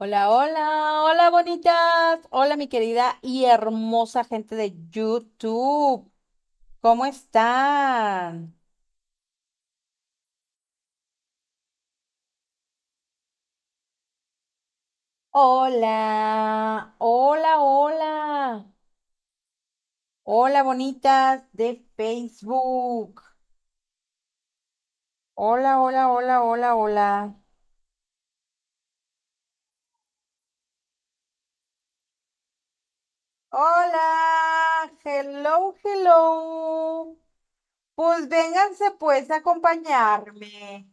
Hola, hola, hola bonitas. Hola mi querida y hermosa gente de YouTube. ¿Cómo están? Hola, hola, hola. Hola bonitas de Facebook. Hola, hola, hola, hola, hola. Hola, hello, hello. Pues vénganse pues a acompañarme.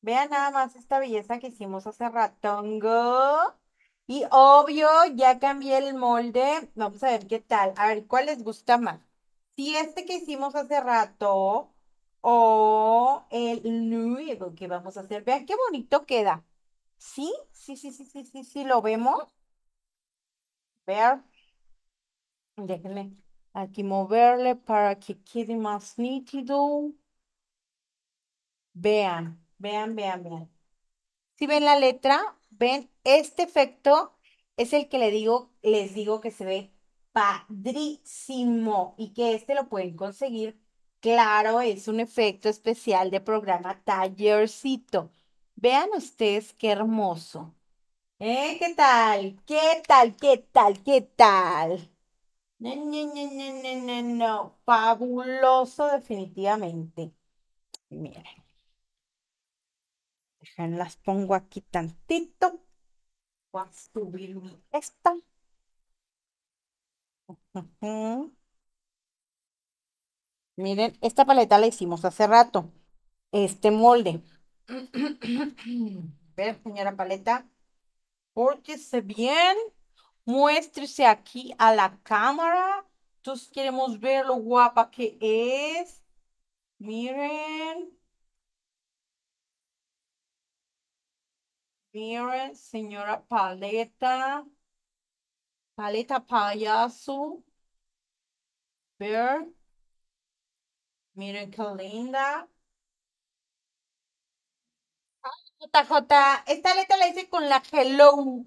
Vean nada más esta belleza que hicimos hace ratongo. Y obvio, ya cambié el molde. Vamos a ver qué tal. A ver, ¿cuál les gusta más? Si este que hicimos hace rato o el nuevo que vamos a hacer. Vean qué bonito queda. ¿Sí? Sí, sí, sí, sí, sí, sí, lo vemos. Vean. Déjenle aquí moverle para que quede más nítido. Vean, vean, vean, vean. Si ven la letra, ven este efecto es el que le digo, les digo que se ve padrísimo y que este lo pueden conseguir. Claro, es un efecto especial de programa Tallercito. Vean ustedes qué hermoso. ¿Eh? ¿Qué tal? ¿Qué tal? ¿Qué tal? ¿Qué tal? No, fabuloso definitivamente. Miren. las pongo aquí tantito. Voy a subir esta. Miren, esta paleta la hicimos hace rato. Este molde. Espera, señora paleta. Pórtese bien. Muéstrese aquí a la cámara. Entonces queremos ver lo guapa que es. Miren. Miren, señora Paleta. Paleta payaso. Ver. Miren qué linda. JJ, esta letra la hice con la hello.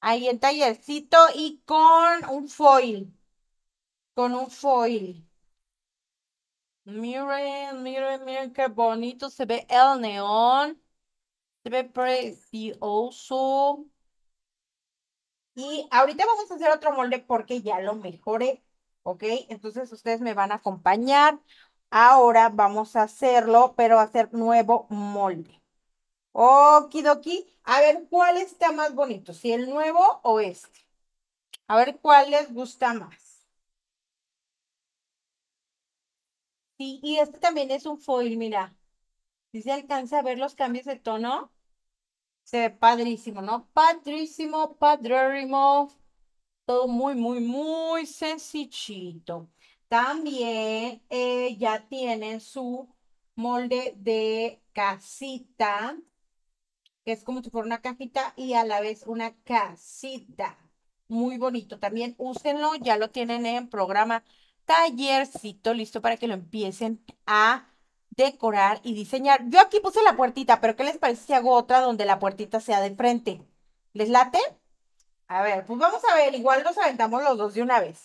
Ahí en tallercito y con un foil. Con un foil. Miren, miren, miren qué bonito se ve el neón. Se ve precioso. Y ahorita vamos a hacer otro molde porque ya lo mejoré. ¿Ok? Entonces ustedes me van a acompañar. Ahora vamos a hacerlo, pero hacer nuevo molde. Okidoki. A ver, ¿cuál está más bonito? ¿Si el nuevo o este? A ver, ¿cuál les gusta más? Sí, y este también es un foil, mira. Si se alcanza a ver los cambios de tono, se ve padrísimo, ¿no? Padrísimo, padrísimo, Todo muy, muy, muy sencillito. También eh, ya tienen su molde de casita que es como si fuera una cajita y a la vez una casita. Muy bonito. También úsenlo, ya lo tienen en programa tallercito, listo para que lo empiecen a decorar y diseñar. Yo aquí puse la puertita, pero ¿qué les parece si hago otra donde la puertita sea de enfrente? ¿Les late? A ver, pues vamos a ver, igual nos aventamos los dos de una vez.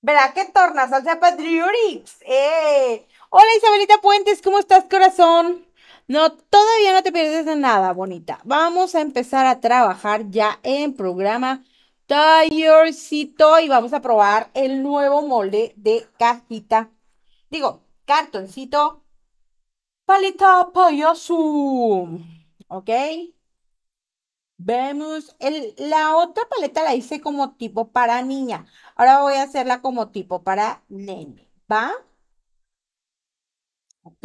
¿Verdad que tornas? al Patriurix. ¡Eh! Hola Isabelita Puentes, ¿cómo estás, corazón? No, todavía no te pierdes de nada, bonita. Vamos a empezar a trabajar ya en programa Tayorcito y vamos a probar el nuevo molde de cajita. Digo, cartoncito. Paleta payaso. ¿Ok? Vemos, el, la otra paleta la hice como tipo para niña. Ahora voy a hacerla como tipo para nene. ¿Va? ¿Ok?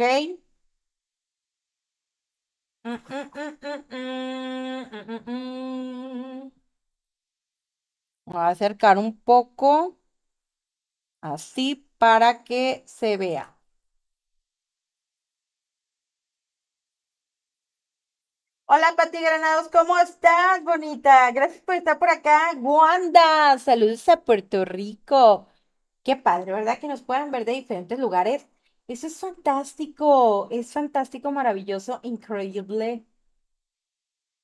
Voy a acercar un poco así para que se vea. Hola Pati Granados, ¿cómo estás, bonita? Gracias por estar por acá. Wanda, saludos a Puerto Rico. Qué padre, ¿verdad? Que nos puedan ver de diferentes lugares eso es fantástico, es fantástico, maravilloso, increíble.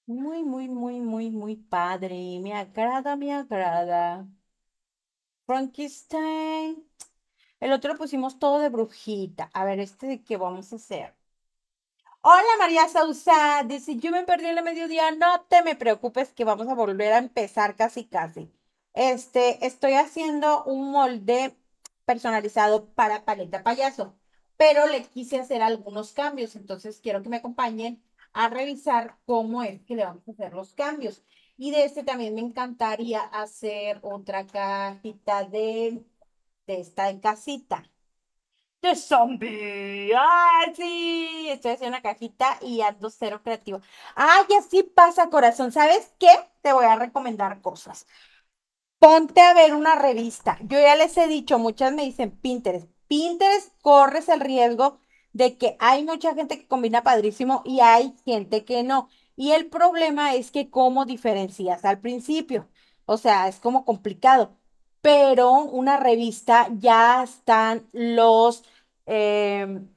Muy, muy, muy, muy, muy padre. Me agrada, me agrada. Frankenstein. El otro lo pusimos todo de brujita. A ver, este de qué vamos a hacer. Hola María Sousa. Dice, yo me perdí en el mediodía. No te me preocupes que vamos a volver a empezar casi casi. Este, estoy haciendo un molde personalizado para paleta payaso pero le quise hacer algunos cambios, entonces quiero que me acompañen a revisar cómo es que le vamos a hacer los cambios. Y de este también me encantaría hacer otra cajita de, esta en casita. De zombie. ¡Ah, sí! Estoy haciendo una cajita y ando cero creativo. ¡Ay, así pasa, corazón! ¿Sabes qué? Te voy a recomendar cosas. Ponte a ver una revista. Yo ya les he dicho, muchas me dicen Pinterest. Pinterest corres el riesgo de que hay mucha gente que combina padrísimo y hay gente que no. Y el problema es que cómo diferencias al principio. O sea, es como complicado. Pero una revista ya están los em,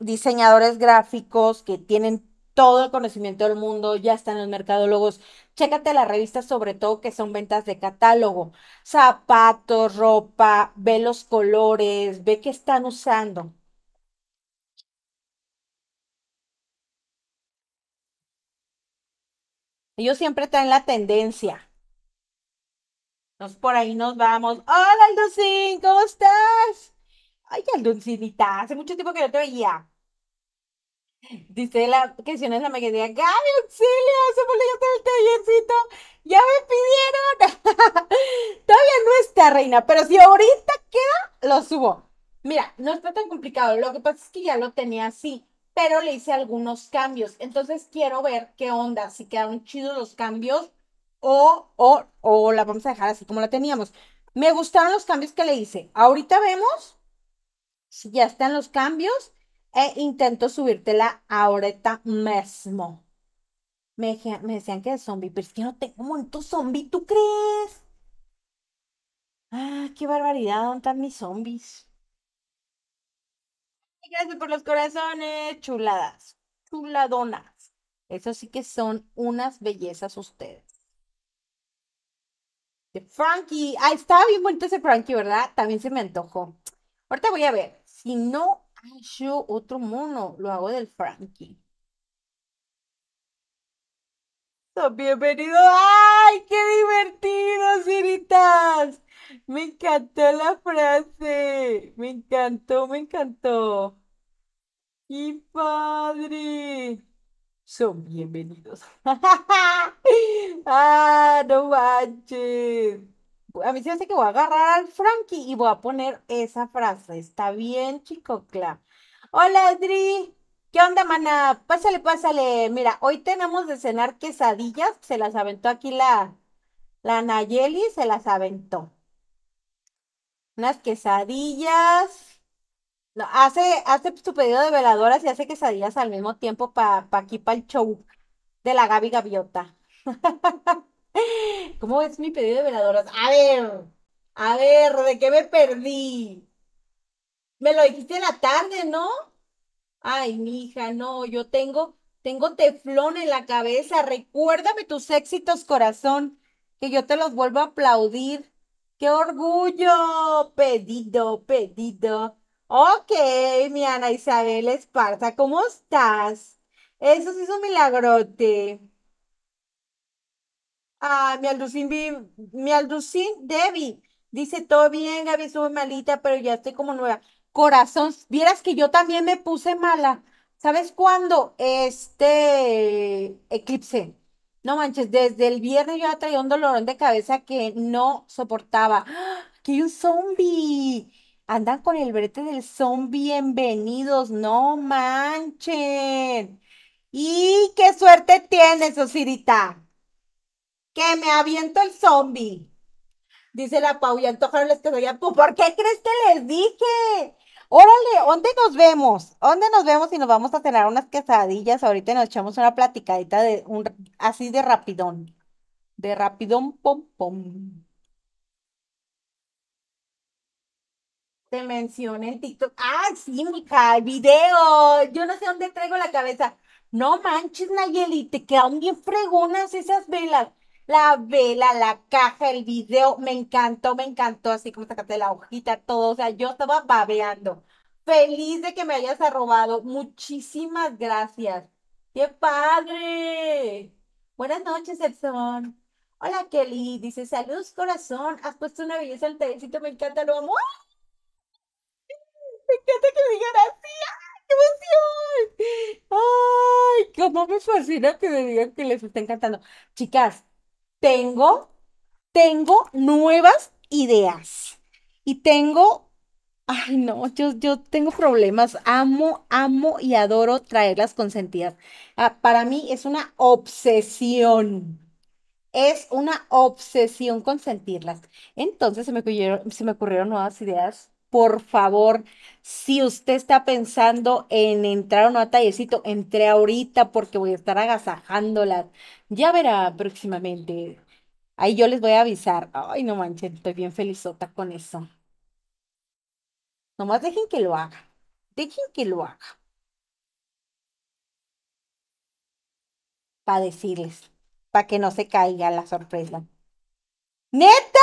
diseñadores gráficos que tienen todo el conocimiento del mundo, ya está están los mercadólogos. Chécate las revistas, sobre todo que son ventas de catálogo, zapatos, ropa, ve los colores, ve qué están usando. Ellos siempre traen la tendencia. Nos por ahí nos vamos. Hola Aldoncín, ¿cómo estás? Ay, Aldoncín, hace mucho tiempo que no te veía. Dice la canción es la mayoría, Gaby, auxilio, se me ya todo el tallercito, ya me pidieron. Todavía no está, reina, pero si ahorita queda, lo subo. Mira, no está tan complicado, lo que pasa es que ya lo tenía así, pero le hice algunos cambios, entonces quiero ver qué onda, si quedaron chidos los cambios o, o, o la vamos a dejar así como la teníamos. Me gustaron los cambios que le hice, ahorita vemos si ya están los cambios e intento subírtela ahorita mismo. Me, decían que es zombie, pero es que no tengo monto zombie, ¿tú crees? Ah, qué barbaridad, ¿dónde están mis zombies? Gracias por los corazones, chuladas, chuladonas. Eso sí que son unas bellezas ustedes. De Frankie, ah, estaba bien bonito ese Frankie, ¿verdad? También se me antojó. Ahorita voy a ver si no yo otro mono, lo hago del Frankie. ¡Son bienvenidos! ¡Ay, qué divertido, Ciritas! Me encantó la frase. Me encantó, me encantó. ¡Y padre! Son bienvenidos. ¡Ah, no manches! a mí se hace que voy a agarrar al Frankie y voy a poner esa frase. Está bien, chico, claro Hola, Adri. ¿Qué onda, mana? Pásale, pásale. Mira, hoy tenemos de cenar quesadillas. Se las aventó aquí la, la Nayeli, se las aventó. Unas quesadillas. No, hace, hace tu pedido de veladoras y hace quesadillas al mismo tiempo para pa aquí, para el show de la Gaby Gaviota. ¿Cómo es mi pedido de veladoras? A ver, a ver, ¿de qué me perdí? Me lo dijiste en la tarde, ¿no? Ay, hija, no, yo tengo, tengo teflón en la cabeza. Recuérdame tus éxitos, corazón, que yo te los vuelvo a aplaudir. ¡Qué orgullo! Pedido, pedido. Ok, mi Ana Isabel Esparza, ¿cómo estás? Eso sí es un milagrote. Ah, mi Alducín, mi Debbie. Dice, todo bien, Gaby, estuve malita, pero ya estoy como nueva. Corazón, vieras que yo también me puse mala. ¿Sabes cuándo? Este eclipse. No manches, desde el viernes yo ya traía un dolorón de cabeza que no soportaba. ¡Ah! ¡Que un zombie! Andan con el brete del zombie, bienvenidos, no manchen. Y qué suerte tienes, Osirita que me aviento el zombie. Dice la Pau, y antojaron les quesadillas. ¿Por qué crees que les dije? Órale, ¿dónde nos vemos? ¿Dónde nos vemos y nos vamos a cenar unas quesadillas? Ahorita nos echamos una platicadita de un así de rapidón. De rapidón pom pom. Te mencioné en TikTok. Ah, sí, mija, el video. Yo no sé dónde traigo la cabeza. No manches, Nayeli, te quedan bien fregonas esas velas la vela, la caja, el video, me encantó, me encantó, así como sacaste la hojita, todo, o sea, yo estaba babeando. Feliz de que me hayas arrobado, muchísimas gracias. ¡Qué padre! Buenas noches, Edson. Hola, Kelly, dice, saludos, corazón, has puesto una belleza el teléfono, me encanta, lo amo. Me encanta que me digan así, qué emoción! ¡Ay, cómo me fascina que me digan que les está encantando! Chicas, tengo, tengo nuevas ideas. Y tengo, ay no, yo, yo tengo problemas. Amo, amo y adoro traerlas consentidas. Ah, para mí es una obsesión. Es una obsesión consentirlas. Entonces se me se me ocurrieron nuevas ideas por favor, si usted está pensando en entrar a un a entre ahorita porque voy a estar agasajándolas. Ya verá próximamente. Ahí yo les voy a avisar. Ay, no manchen, estoy bien felizota con eso. Nomás dejen que lo haga. Dejen que lo haga. Para decirles, para que no se caiga la sorpresa. ¡Neta!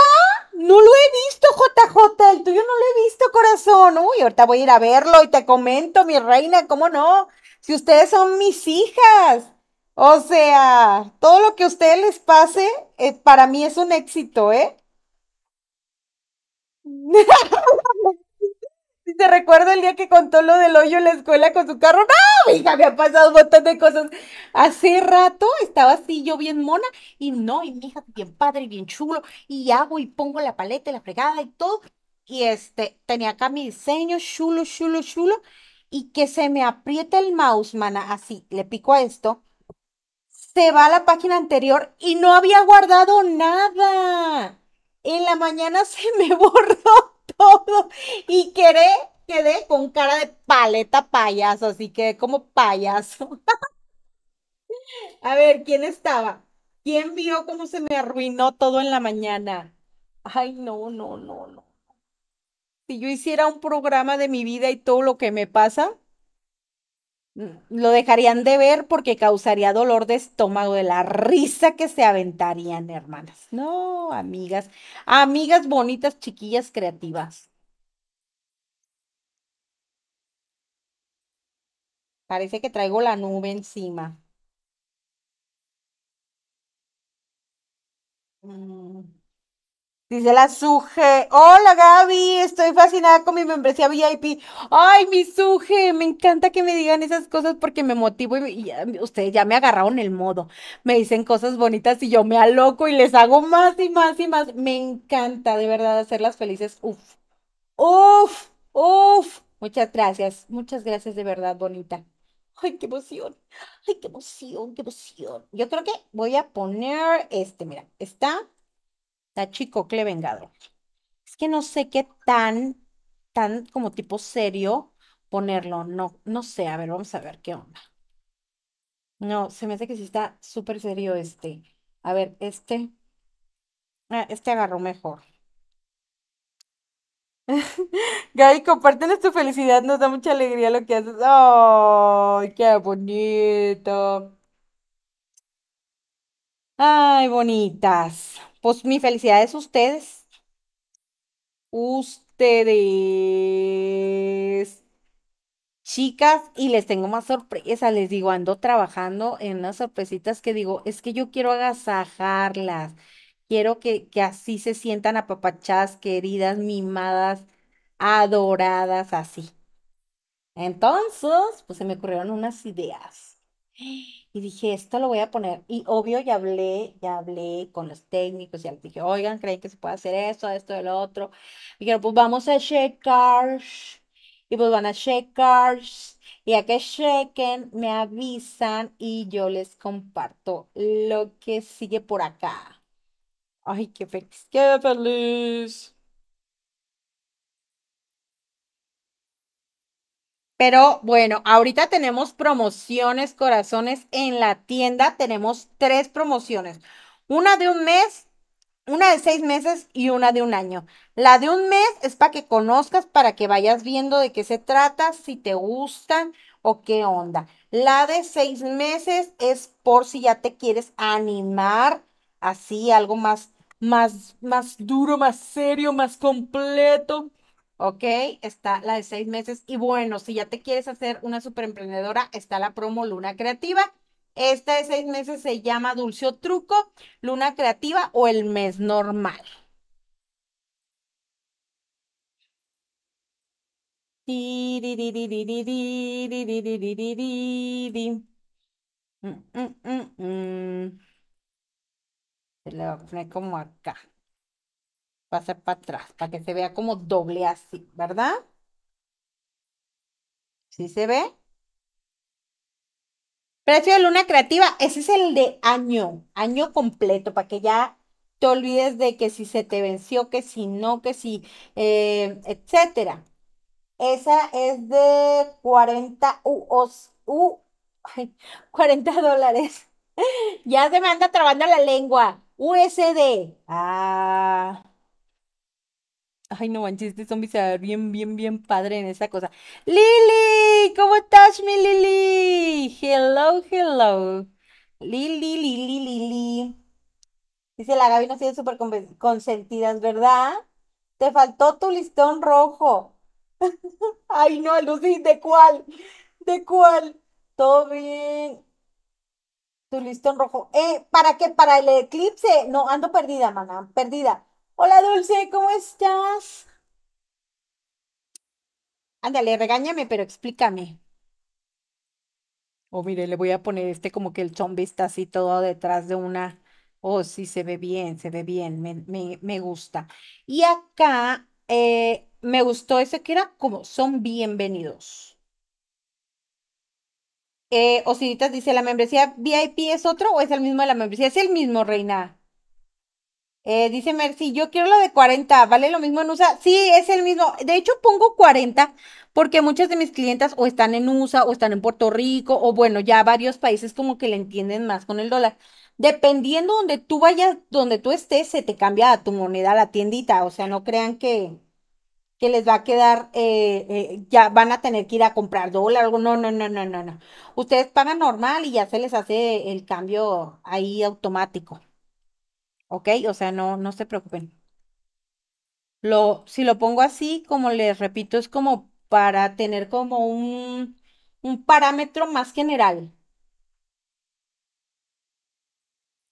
No lo he visto, JJ. El tuyo no lo he visto, corazón. Uy, ahorita voy a ir a verlo y te comento, mi reina, ¿cómo no? Si ustedes son mis hijas. O sea, todo lo que a ustedes les pase, eh, para mí es un éxito, ¿eh? te recuerdo el día que contó lo del hoyo en la escuela con su carro. ¡No, hija! Me ha pasado un montón de cosas. Hace rato estaba así yo bien mona y no, y mi hija bien padre y bien chulo. Y hago y pongo la paleta y la fregada y todo. Y este, tenía acá mi diseño chulo, chulo, chulo. Y que se me aprieta el mouse, mana, así. Le pico a esto. Se va a la página anterior y no había guardado nada. En la mañana se me borró todo y quedé, quedé con cara de paleta payaso, así que como payaso. A ver, ¿quién estaba? ¿Quién vio cómo se me arruinó todo en la mañana? Ay, no, no, no, no. Si yo hiciera un programa de mi vida y todo lo que me pasa, lo dejarían de ver porque causaría dolor de estómago de la risa que se aventarían, hermanas. No, amigas, amigas bonitas, chiquillas creativas. Parece que traigo la nube encima. Mm. Dice la Suje. Hola Gaby, estoy fascinada con mi membresía VIP. Ay, mi Suje, me encanta que me digan esas cosas porque me motivo y, eh, ustedes ya me agarraron el modo. Me dicen cosas bonitas y yo me aloco y les hago más y más y más. Me encanta de verdad hacerlas felices. Uf, uf, uf. Muchas gracias, muchas gracias de verdad, bonita. Ay, qué emoción. Ay, qué emoción, qué emoción. Yo creo que voy a poner este, mira, está chico, Clevengado. Es que no sé qué tan, tan como tipo serio ponerlo. No, no sé. A ver, vamos a ver qué onda. No, se me hace que sí está súper serio este. A ver, este. Ah, este agarró mejor. Gaby, compártenos tu felicidad, nos da mucha alegría lo que haces. ¡Ay, ¡Oh, qué bonito! ¡Ay, bonitas! Pues mi felicidad es ustedes. Ustedes. Chicas, y les tengo más sorpresas. Les digo, ando trabajando en unas sorpresitas que digo, es que yo quiero agasajarlas. Quiero que, que así se sientan apapachadas, queridas, mimadas, adoradas, así. Entonces, pues se me ocurrieron unas ideas. Y dije, esto lo voy a poner. Y obvio, ya hablé, ya hablé con los técnicos, y les dije, oigan, ¿creen que se puede hacer esto, esto, el otro? Y dijeron, pues vamos a checar. Y pues van a checar. Y a que chequen, me avisan y yo les comparto lo que sigue por acá. Ay, qué feliz, qué feliz. Pero bueno, ahorita tenemos promociones, corazones, en la tienda tenemos tres promociones. Una de un mes, una de seis meses y una de un año. La de un mes es para que conozcas, para que vayas viendo de qué se trata, si te gustan o qué onda. La de seis meses es por si ya te quieres animar, así algo más, más, más duro, más serio, más completo. ¿ok? Está la de seis meses. Y bueno, si ya te quieres hacer una emprendedora, está la promo Luna Creativa. Esta de seis meses se llama Dulce Truco, Luna Creativa o el mes normal. Se le va como acá ser para atrás, para que se vea como doble así, ¿verdad? ¿Sí se ve? Precio de luna creativa, ese es el de año, año completo, para que ya te olvides de que si se te venció, que si no, que si, eh, etcétera. Esa es de 40 40 dólares. ya se me anda trabando la lengua. USD. Ah. Ay, no manches, este zombie se va bien, bien, bien padre en esa cosa. ¡Lili! ¿Cómo estás, mi Lili? Hello, hello. Lili, Lili, Lili. Dice la Gaby, nos sido súper consentida, ¿verdad? Te faltó tu listón rojo. Ay, no, Lucy, ¿de cuál? ¿De cuál? Todo bien. Tu listón rojo. Eh, ¿para qué? Para el eclipse. No, ando perdida, mamá. Perdida. Hola Dulce, ¿cómo estás? Ándale, regáñame, pero explícame. Oh, mire, le voy a poner este como que el zombie está así todo detrás de una. Oh, sí, se ve bien, se ve bien, me, me, gusta. Y acá eh, me gustó ese que era como son bienvenidos. Eh, Osiritas dice, ¿la membresía VIP es otro o es el mismo de la membresía? Es el mismo, Reina. Eh, dice Mercy, yo quiero lo de 40, ¿vale lo mismo en USA? Sí, es el mismo. De hecho, pongo 40 porque muchas de mis clientas o están en USA o están en Puerto Rico o bueno, ya varios países como que le entienden más con el dólar. Dependiendo donde tú vayas, donde tú estés, se te cambia a tu moneda a la tiendita. O sea, no crean que, que les va a quedar, eh, eh, ya van a tener que ir a comprar dólar, algo, no, no, no, no, no, no. Ustedes pagan normal y ya se les hace el cambio ahí automático. ¿ok? O sea, no, no se preocupen. Lo, si lo pongo así, como les repito, es como para tener como un, un parámetro más general.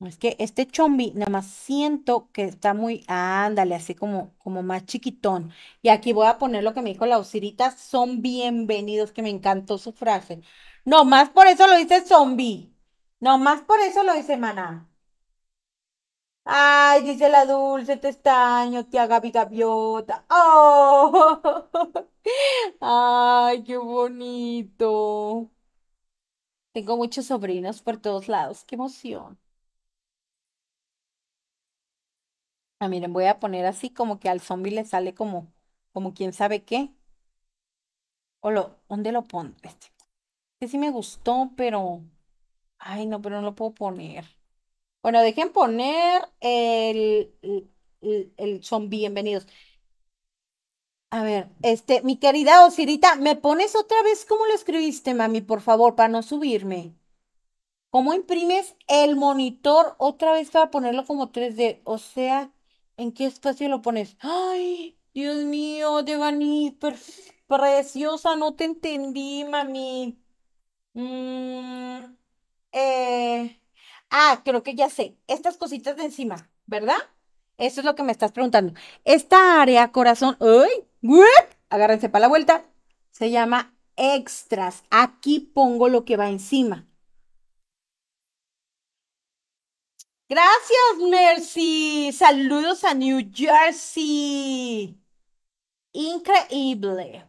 Es que este chombi nada más siento que está muy, ándale, así como, como más chiquitón. Y aquí voy a poner lo que me dijo la Osirita, son bienvenidos, que me encantó su frase. No más por eso lo dice zombie. No más por eso lo dice maná. Ay, dice la dulce testaño, tía Gaby Gaviota. ¡Oh! ¡Ay, qué bonito! Tengo muchos sobrinos por todos lados. ¡Qué emoción! Ah, miren, voy a poner así como que al zombie le sale como, como quién sabe qué. O lo, ¿dónde lo pongo Este sí me gustó, pero... Ay, no, pero no lo puedo poner. Bueno, dejen poner el, el, son bienvenidos. A ver, este, mi querida Osirita, ¿me pones otra vez cómo lo escribiste, mami, por favor, para no subirme? ¿Cómo imprimes el monitor otra vez para ponerlo como 3D? O sea, ¿en qué espacio lo pones? ¡Ay! Dios mío, Devani, preciosa, no te entendí, mami. Mm, eh, Ah, creo que ya sé. Estas cositas de encima, ¿verdad? Eso es lo que me estás preguntando. Esta área, corazón, uy, Agárrense para la vuelta. Se llama extras. Aquí pongo lo que va encima. Gracias, Mercy. Saludos a New Jersey. Increíble.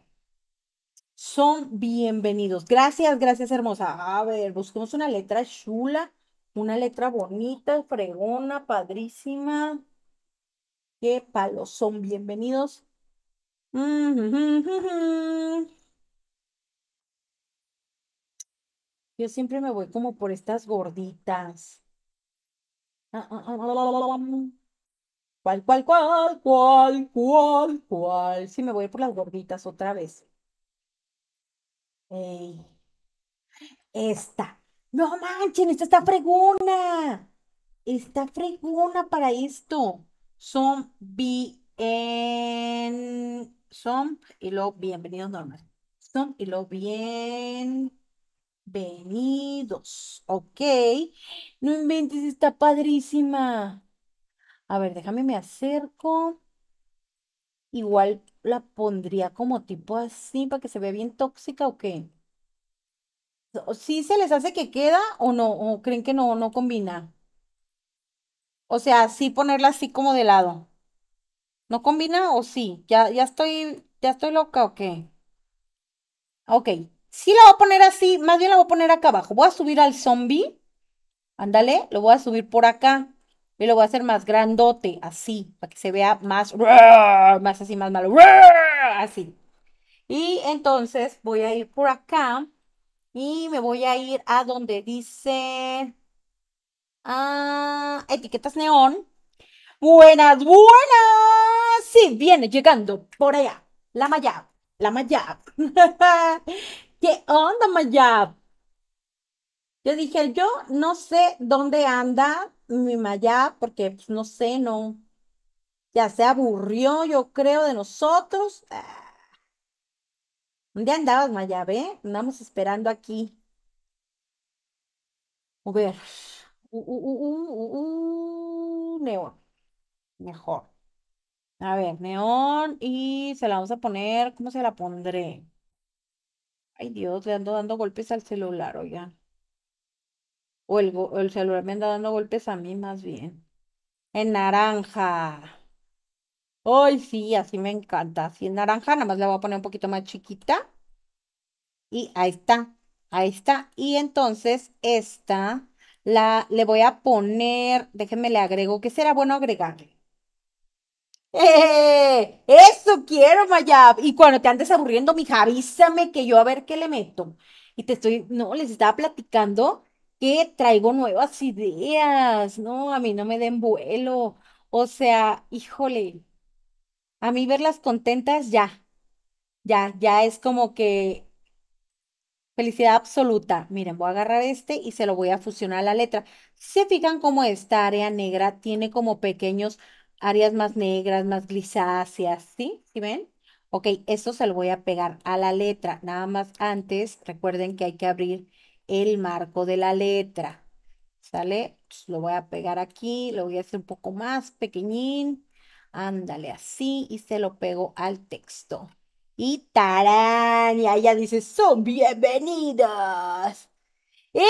Son bienvenidos. Gracias, gracias, hermosa. A ver, buscamos una letra chula. Una letra bonita, fregona, padrísima. Qué palos son, bienvenidos. Yo siempre me voy como por estas gorditas. Ah, ah, ah, ¿Cuál, cuál, cuál, cuál, cuál, cuál? Sí, me voy por las gorditas otra vez. Ey. Esta no manchen, esta está fregona. Está fregona para esto. Son bien. Son y lo bienvenidos normal. Son y lo bienvenidos. Ok. No inventes, está padrísima. A ver, déjame me acerco. Igual la pondría como tipo así para que se vea bien tóxica o qué. ¿sí se les hace que queda o no? ¿O creen que no, no combina? O sea, sí ponerla así como de lado. ¿No combina o sí? ¿Ya, ya estoy, ya estoy loca o qué? Ok. Sí la voy a poner así, más bien la voy a poner acá abajo. Voy a subir al zombie. Ándale, lo voy a subir por acá. Y lo voy a hacer más grandote, así, para que se vea más, más así, más malo. Así. Y entonces voy a ir por acá. Y me voy a ir a donde dice ah, etiquetas neón. Buenas, buenas. Sí, viene llegando por allá. La Mayab, la Mayab. ¿Qué onda, Mayab? Yo dije, yo no sé dónde anda mi Mayab porque pues, no sé, no. Ya se aburrió, yo creo, de nosotros. Ah, ¿Dónde andabas, Mayabe? Andamos esperando aquí. A ver. neón. Mejor. A ver, neón y se la vamos a poner. ¿Cómo se la pondré? Ay, Dios, le ando dando golpes al celular, oigan. o el celular me anda dando golpes a mí más bien. En naranja. Hoy sí, así me encanta. Así en naranja, nada más la voy a poner un poquito más chiquita. Y ahí está, ahí está. Y entonces esta la, le voy a poner, déjenme le agrego, ¿qué será bueno agregarle? ¡Eh! Eso quiero, Mayab. Y cuando te andes aburriendo, mija, avísame que yo a ver qué le meto. Y te estoy, no, les estaba platicando que traigo nuevas ideas. No, a mí no me den vuelo. O sea, híjole, a mí verlas contentas ya, ya, ya es como que felicidad absoluta. Miren, voy a agarrar este y se lo voy a fusionar a la letra. se fijan cómo esta área negra tiene como pequeños áreas más negras, más grisáceas, ¿sí? ¿Sí ven? Ok, esto se lo voy a pegar a la letra. Nada más antes, recuerden que hay que abrir el marco de la letra. ¿Sale? lo voy a pegar aquí, lo voy a hacer un poco más pequeñín. Ándale, así y se lo pego al texto. Y tarán, y allá dice, son bienvenidas. ¡Eh,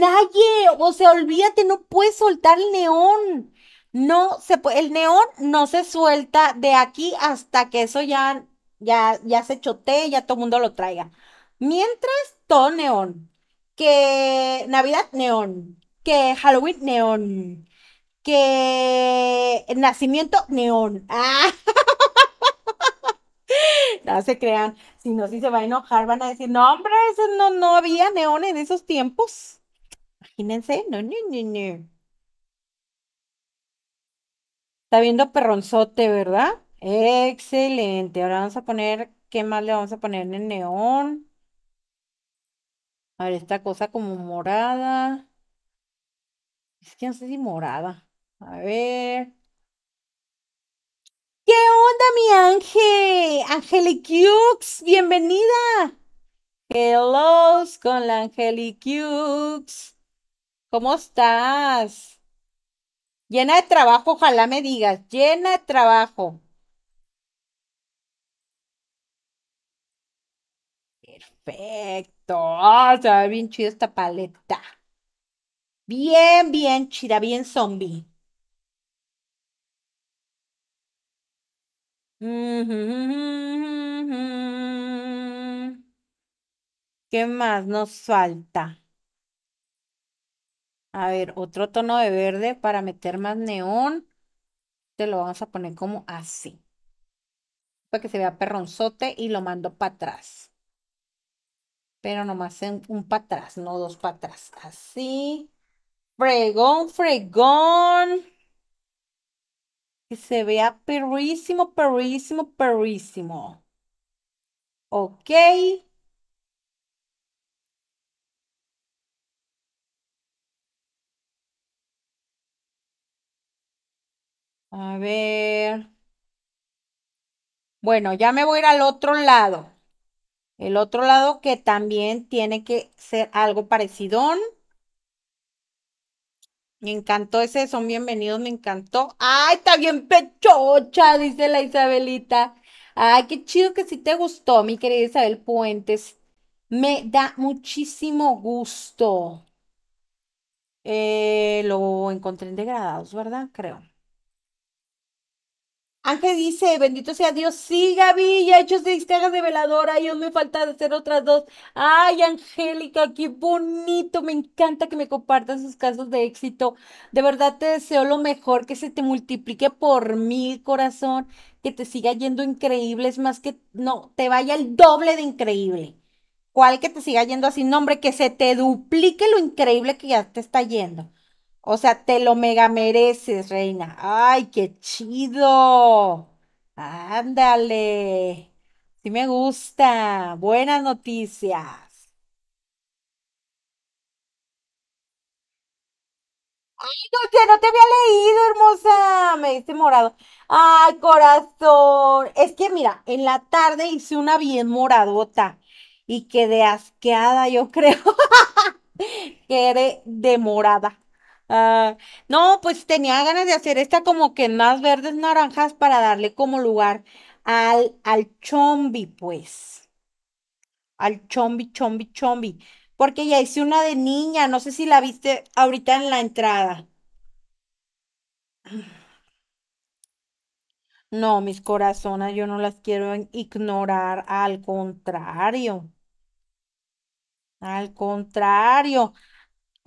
Naye! O sea, olvídate, no puedes soltar el neón. No se el neón no se suelta de aquí hasta que eso ya, ya, ya se chotee, ya todo el mundo lo traiga. Mientras, todo neón. Que Navidad neón. Que Halloween neón que nacimiento neón. ¡Ah! No se crean, si no, si se va a enojar, van a decir, no, hombre, eso no, no había neón en esos tiempos. Imagínense, no, no, no, Está viendo perronzote, ¿verdad? Excelente. Ahora vamos a poner, ¿qué más le vamos a poner en neón? A ver, esta cosa como morada. Es que no sé si morada. A ver. ¿Qué onda, mi ángel? Angelicux, bienvenida. Hello con la Angelicux. ¿Cómo estás? Llena de trabajo, ojalá me digas. Llena de trabajo. Perfecto. Ah, se bien chida esta paleta. Bien, bien chida, bien zombie. ¿Qué más nos falta? A ver, otro tono de verde para meter más neón. Te lo vamos a poner como así. Para que se vea perronzote y lo mando para atrás. Pero nomás un para atrás, no dos para atrás. Así. Fregón, fregón. Que se vea perrísimo, perrísimo, perrísimo. Ok. A ver. Bueno, ya me voy a ir al otro lado. El otro lado que también tiene que ser algo parecido. Me encantó ese, son bienvenidos, me encantó. Ay, está bien pechocha, dice la Isabelita. Ay, qué chido que sí te gustó, mi querida Isabel Puentes. Me da muchísimo gusto. Eh, lo encontré en degradados, ¿verdad? Creo. Ángel dice, bendito sea Dios, sí, Gaby, ya he hecho seis cajas de veladora y aún me falta hacer otras dos. Ay, Angélica, qué bonito, me encanta que me compartas sus casos de éxito. De verdad te deseo lo mejor, que se te multiplique por mil, corazón, que te siga yendo increíble, es más que, no, te vaya el doble de increíble. ¿Cuál que te siga yendo así? No, hombre, que se te duplique lo increíble que ya te está yendo. O sea, te lo mega mereces, reina. ¡Ay, qué chido! Ándale. Sí me gusta. Buenas noticias. Ay, no te, no te había leído, hermosa. Me diste morado. Ay, corazón. Es que mira, en la tarde hice una bien moradota y quedé asqueada, yo creo. Quedé demorada. Ah, no, pues tenía ganas de hacer esta como que más verdes naranjas para darle como lugar al, al chombi, pues. Al chombi, chombi, chombi. Porque ya hice una de niña, no sé si la viste ahorita en la entrada. No, mis corazones, yo no las quiero ignorar, al contrario. Al contrario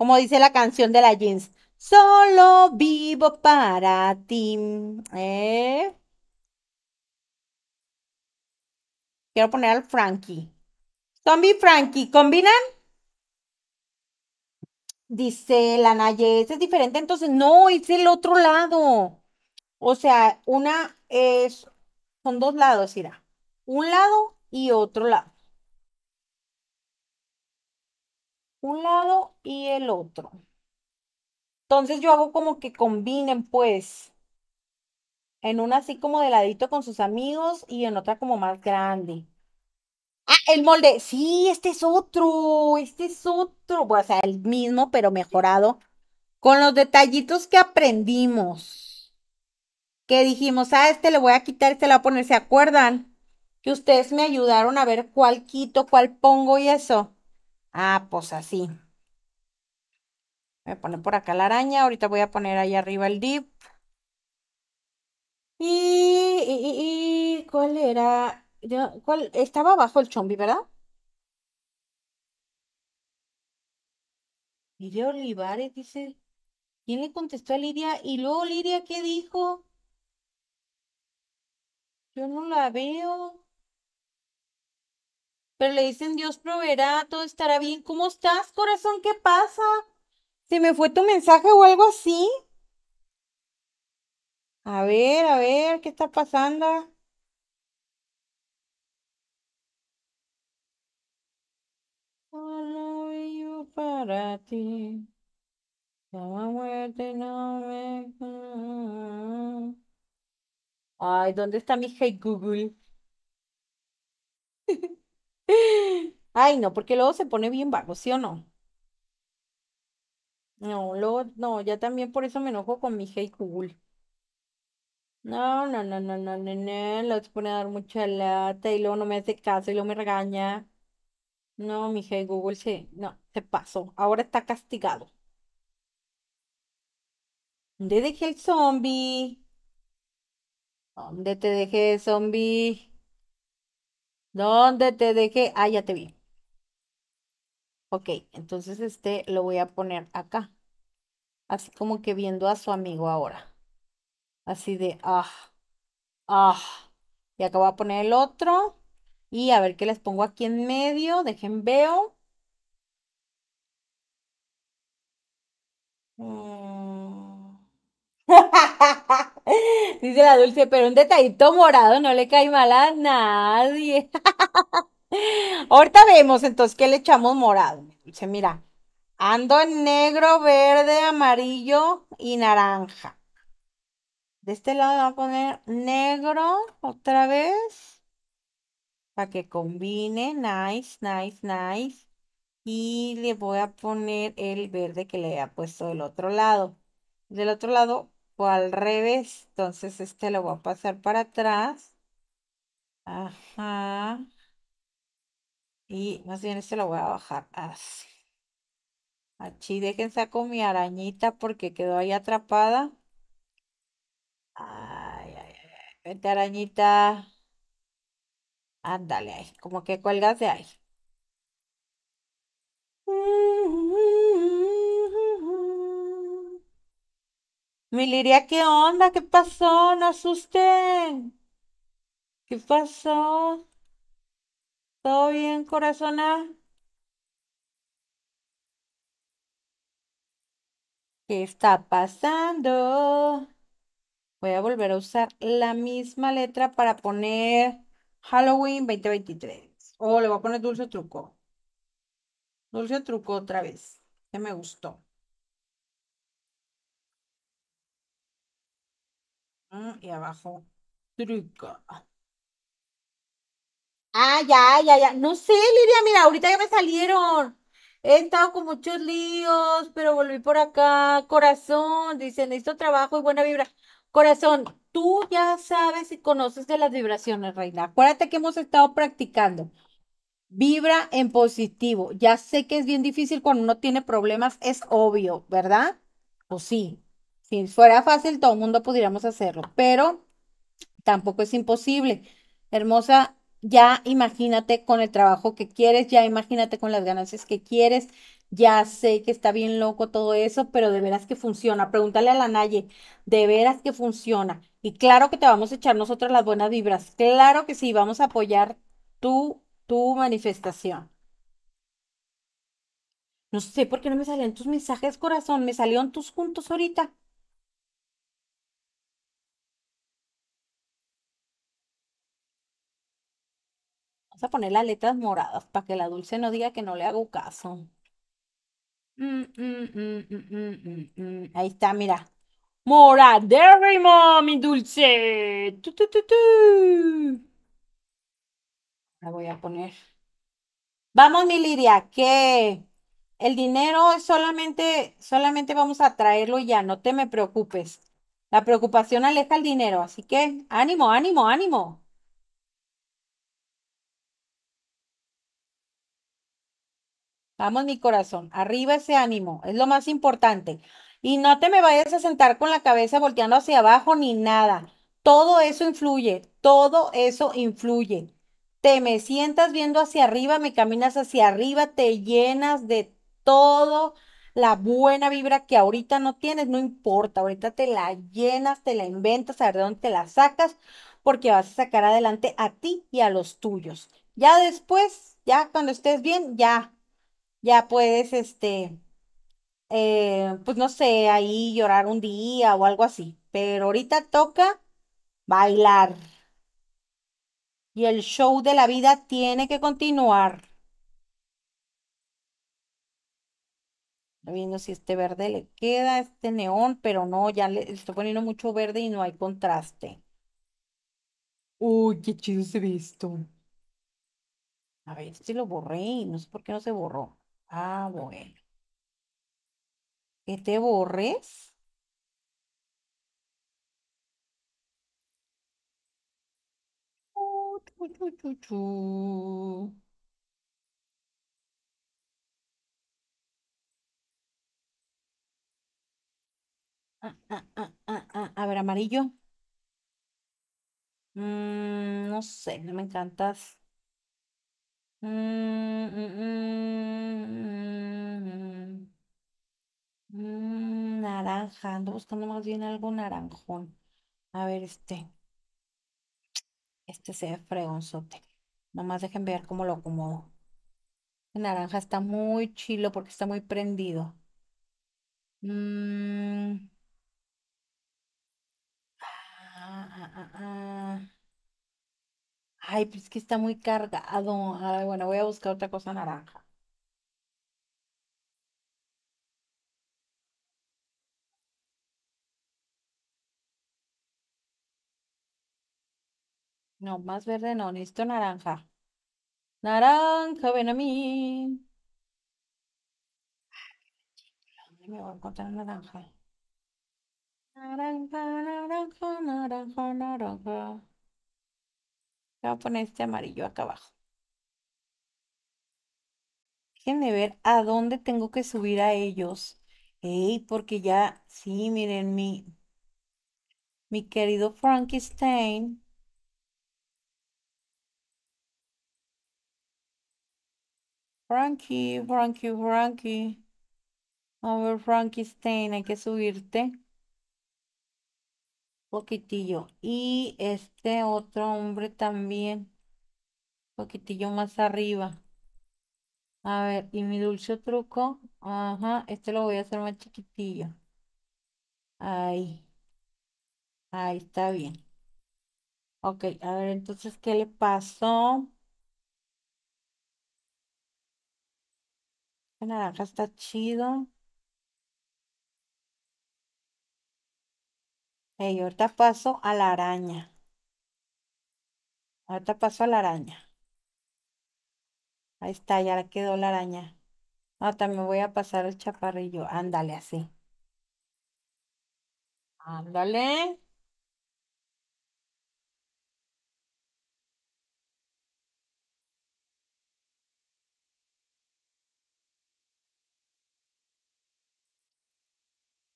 como dice la canción de la jeans. Solo vivo para ti. ¿eh? Quiero poner al Frankie. Zombie Frankie, ¿combinan? Dice la Naye, es diferente, entonces no, es el otro lado. O sea, una es, son dos lados, irá. Un lado y otro lado. un lado y el otro. Entonces yo hago como que combinen pues. En una así como de ladito con sus amigos y en otra como más grande. Ah, el molde. Sí, este es otro. Este es otro. O sea, el mismo, pero mejorado. Con los detallitos que aprendimos. Que dijimos, ah, este le voy a quitar, este le voy a poner. ¿Se acuerdan? Que ustedes me ayudaron a ver cuál quito, cuál pongo y eso. Ah, pues así. Voy a poner por acá la araña. Ahorita voy a poner ahí arriba el dip. Y, ¿cuál era? ¿cuál? Estaba abajo el chombi, ¿verdad? Lidia Olivares dice. ¿Quién le contestó a Lidia? Y luego Lidia, ¿qué dijo? Yo no la veo. Pero le dicen, Dios proveerá, todo estará bien. ¿Cómo estás, corazón? ¿Qué pasa? ¿Se me fue tu mensaje o algo así? A ver, a ver, ¿qué está pasando? Ay, ¿dónde está mi hate Google? Ay, no, porque luego se pone bien vago, ¿sí o no? No, luego, no, ya también por eso me enojo con mi Hey Google. No, no, no, no, no, no, no, luego se pone a dar mucha lata y luego no me hace caso y luego me regaña. No, mi Hey Google se, no, se pasó. Ahora está castigado. ¿Dónde dejé el zombie? ¿Dónde te dejé, zombie? ¿Dónde te dejé? Ah, ya te vi. Ok, entonces este lo voy a poner acá. Así como que viendo a su amigo ahora. Así de, ah, ah. Y acá voy a poner el otro. Y a ver qué les pongo aquí en medio. Dejen veo. Mm. Dice la dulce, pero un detallito morado no le cae mal a nadie. Ahorita vemos entonces qué le echamos morado. Dice, mira, ando en negro, verde, amarillo y naranja. De este lado voy a poner negro otra vez. Para que combine. Nice, nice, nice. Y le voy a poner el verde que le había puesto del otro lado. Del otro lado o al revés. Entonces este lo voy a pasar para atrás. Ajá. Y más bien este lo voy a bajar así. Aquí dejen saco mi arañita porque quedó ahí atrapada. Ay, ay, ay. Vente arañita. Ándale ahí. Como que cuelgas de ahí. Mi Liria, ¿qué onda? ¿Qué pasó? No asusten. ¿Qué pasó? ¿Todo bien, corazón? ¿Qué está pasando? Voy a volver a usar la misma letra para poner Halloween 2023. O oh, le voy a poner dulce truco. Dulce truco otra vez, que me gustó. Mm, y abajo, truco. Ah, ya, ya, ya. No sé, Lidia, mira, ahorita ya me salieron. He estado con muchos líos, pero volví por acá. Corazón, dice, necesito trabajo y buena vibra. Corazón, tú ya sabes y conoces de las vibraciones, reina. Acuérdate que hemos estado practicando. Vibra en positivo. Ya sé que es bien difícil cuando uno tiene problemas, es obvio, ¿verdad? Pues sí, si fuera fácil, todo el mundo pudiéramos hacerlo, pero tampoco es imposible. Hermosa, ya imagínate con el trabajo que quieres, ya imagínate con las ganancias que quieres. Ya sé que está bien loco todo eso, pero de veras que funciona. Pregúntale a la Naye, de veras que funciona. Y claro que te vamos a echar nosotros las buenas vibras. Claro que sí, vamos a apoyar tu, tu manifestación. No sé por qué no me salían tus mensajes, corazón. Me salieron tus juntos ahorita. a poner las letras moradas para que la dulce no diga que no le hago caso. Mm, mm, mm, Ahí está, mira. Moradérrimo, mi dulce. la voy a poner. Vamos, mi Liria, que el dinero solamente, solamente vamos a traerlo ya, no te me preocupes. La preocupación aleja el dinero, así que ánimo, ánimo, ánimo. Vamos, mi corazón, arriba ese ánimo, es lo más importante. Y no te me vayas a sentar con la cabeza volteando hacia abajo ni nada. Todo eso influye, todo eso influye. Te me sientas viendo hacia arriba, me caminas hacia arriba, te llenas de todo la buena vibra que ahorita no tienes, no importa, ahorita te la llenas, te la inventas, a ver dónde te la sacas, porque vas a sacar adelante a ti y a los tuyos. Ya después, ya cuando estés bien, ya ya puedes, este, eh, pues no sé, ahí llorar un día o algo así. Pero ahorita toca bailar. Y el show de la vida tiene que continuar. viendo si este verde le queda, este neón, pero no, ya le estoy poniendo mucho verde y no hay contraste. Uy, qué chido se ve esto. A ver, si este lo borré, no sé por qué no se borró. Ah, bueno. Que te borres. Ah ah, ah, ah, ah, A ver, amarillo. Mm, no sé, no me encantas naranja, ando buscando más bien algo naranjón. A ver, este. Este se ve fregonzote. Nomás dejen ver cómo lo acomodo. naranja está muy chilo porque está muy prendido. Ah, Ay, pues que está muy cargado. bueno, voy a buscar otra cosa naranja. No, más verde no, necesito naranja. Naranja, ven a mí. ¿Dónde me voy a encontrar naranja? Naranja, naranja, naranja, naranja voy a poner este amarillo acá abajo. Déjenme ver a dónde tengo que subir a ellos. Ey, porque ya, sí, miren, mi, mi querido Frankenstein. Frankie, Frankie, Frankie. A ver, Frankenstein, hay que subirte poquitillo. Y este otro hombre también, poquitillo más arriba. A ver, y mi dulce truco, ajá, este lo voy a hacer más chiquitillo. Ahí, ahí está bien. Ok, a ver, entonces, ¿qué le pasó? nada, naranja está chido. ahorita paso a la araña. Ahorita paso a la araña. Ahí está, ya quedó la araña. ahora me voy a pasar el chaparrillo. Ándale, así. Ándale.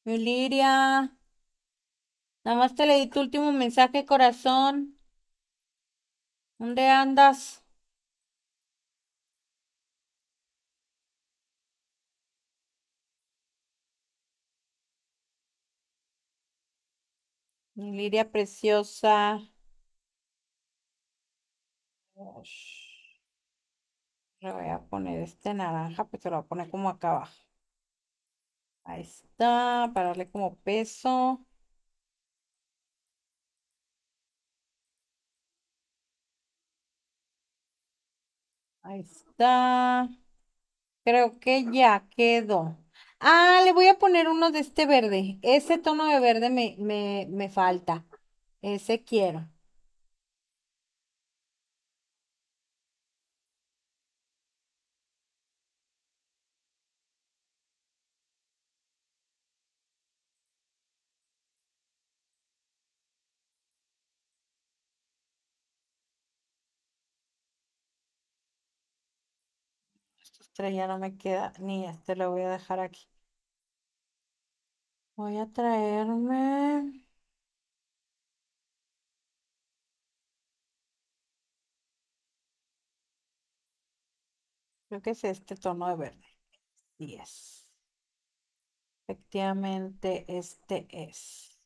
Liria. Nada más te leí tu último mensaje, corazón. ¿Dónde andas? Mi liria preciosa. Le voy a poner este naranja, pues se lo voy a poner como acá abajo. Ahí está, para darle como peso. Ahí está. Creo que ya quedó. Ah, le voy a poner uno de este verde. Ese tono de verde me, me, me falta. Ese quiero. ya no me queda ni este, lo voy a dejar aquí. Voy a traerme... Creo que es este tono de verde. Y es. Efectivamente, este es.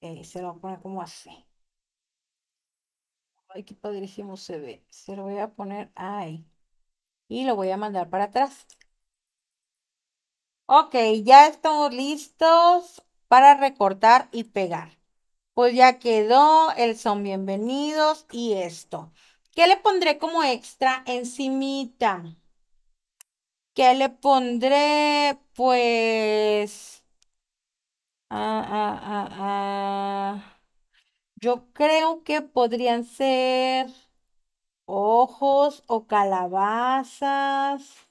Y se lo pone como así equipo dirigimos se ve. Se lo voy a poner ahí. Y lo voy a mandar para atrás. Ok, ya estamos listos para recortar y pegar. Pues ya quedó el son bienvenidos y esto. ¿Qué le pondré como extra encimita? ¿Qué le pondré? Pues... Ah, ah, ah, ah. Yo creo que podrían ser ojos o calabazas.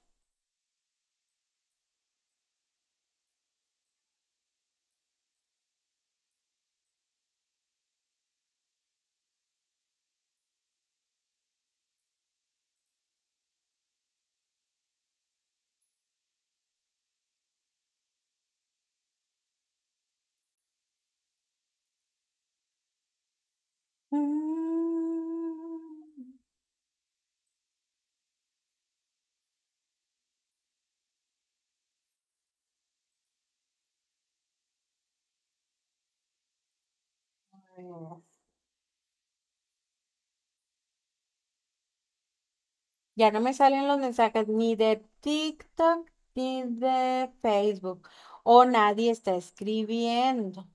Ya no me salen los mensajes ni de TikTok ni de Facebook. O nadie está escribiendo.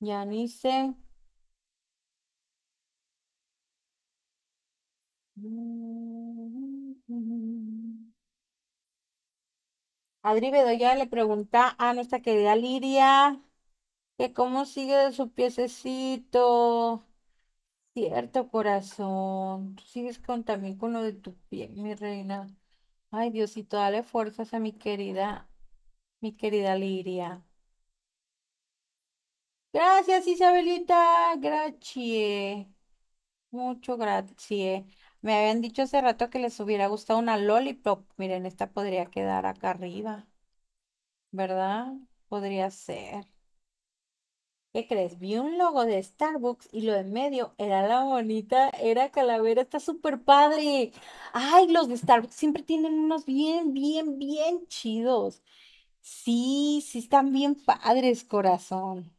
Ya ni sé. Adri Bedoya le pregunta a nuestra querida Liria que cómo sigue de su piececito. Cierto, corazón. Tú sigues con, también con lo de tu pie, mi reina. Ay, Diosito, dale fuerzas a mi querida, mi querida Liria. Gracias, Isabelita. Gracias. Mucho gracias. Me habían dicho hace rato que les hubiera gustado una lollipop. Miren, esta podría quedar acá arriba. ¿Verdad? Podría ser. ¿Qué crees? Vi un logo de Starbucks y lo de medio era la bonita, era calavera, está súper padre. Ay, los de Starbucks siempre tienen unos bien, bien, bien chidos. Sí, sí están bien padres, corazón.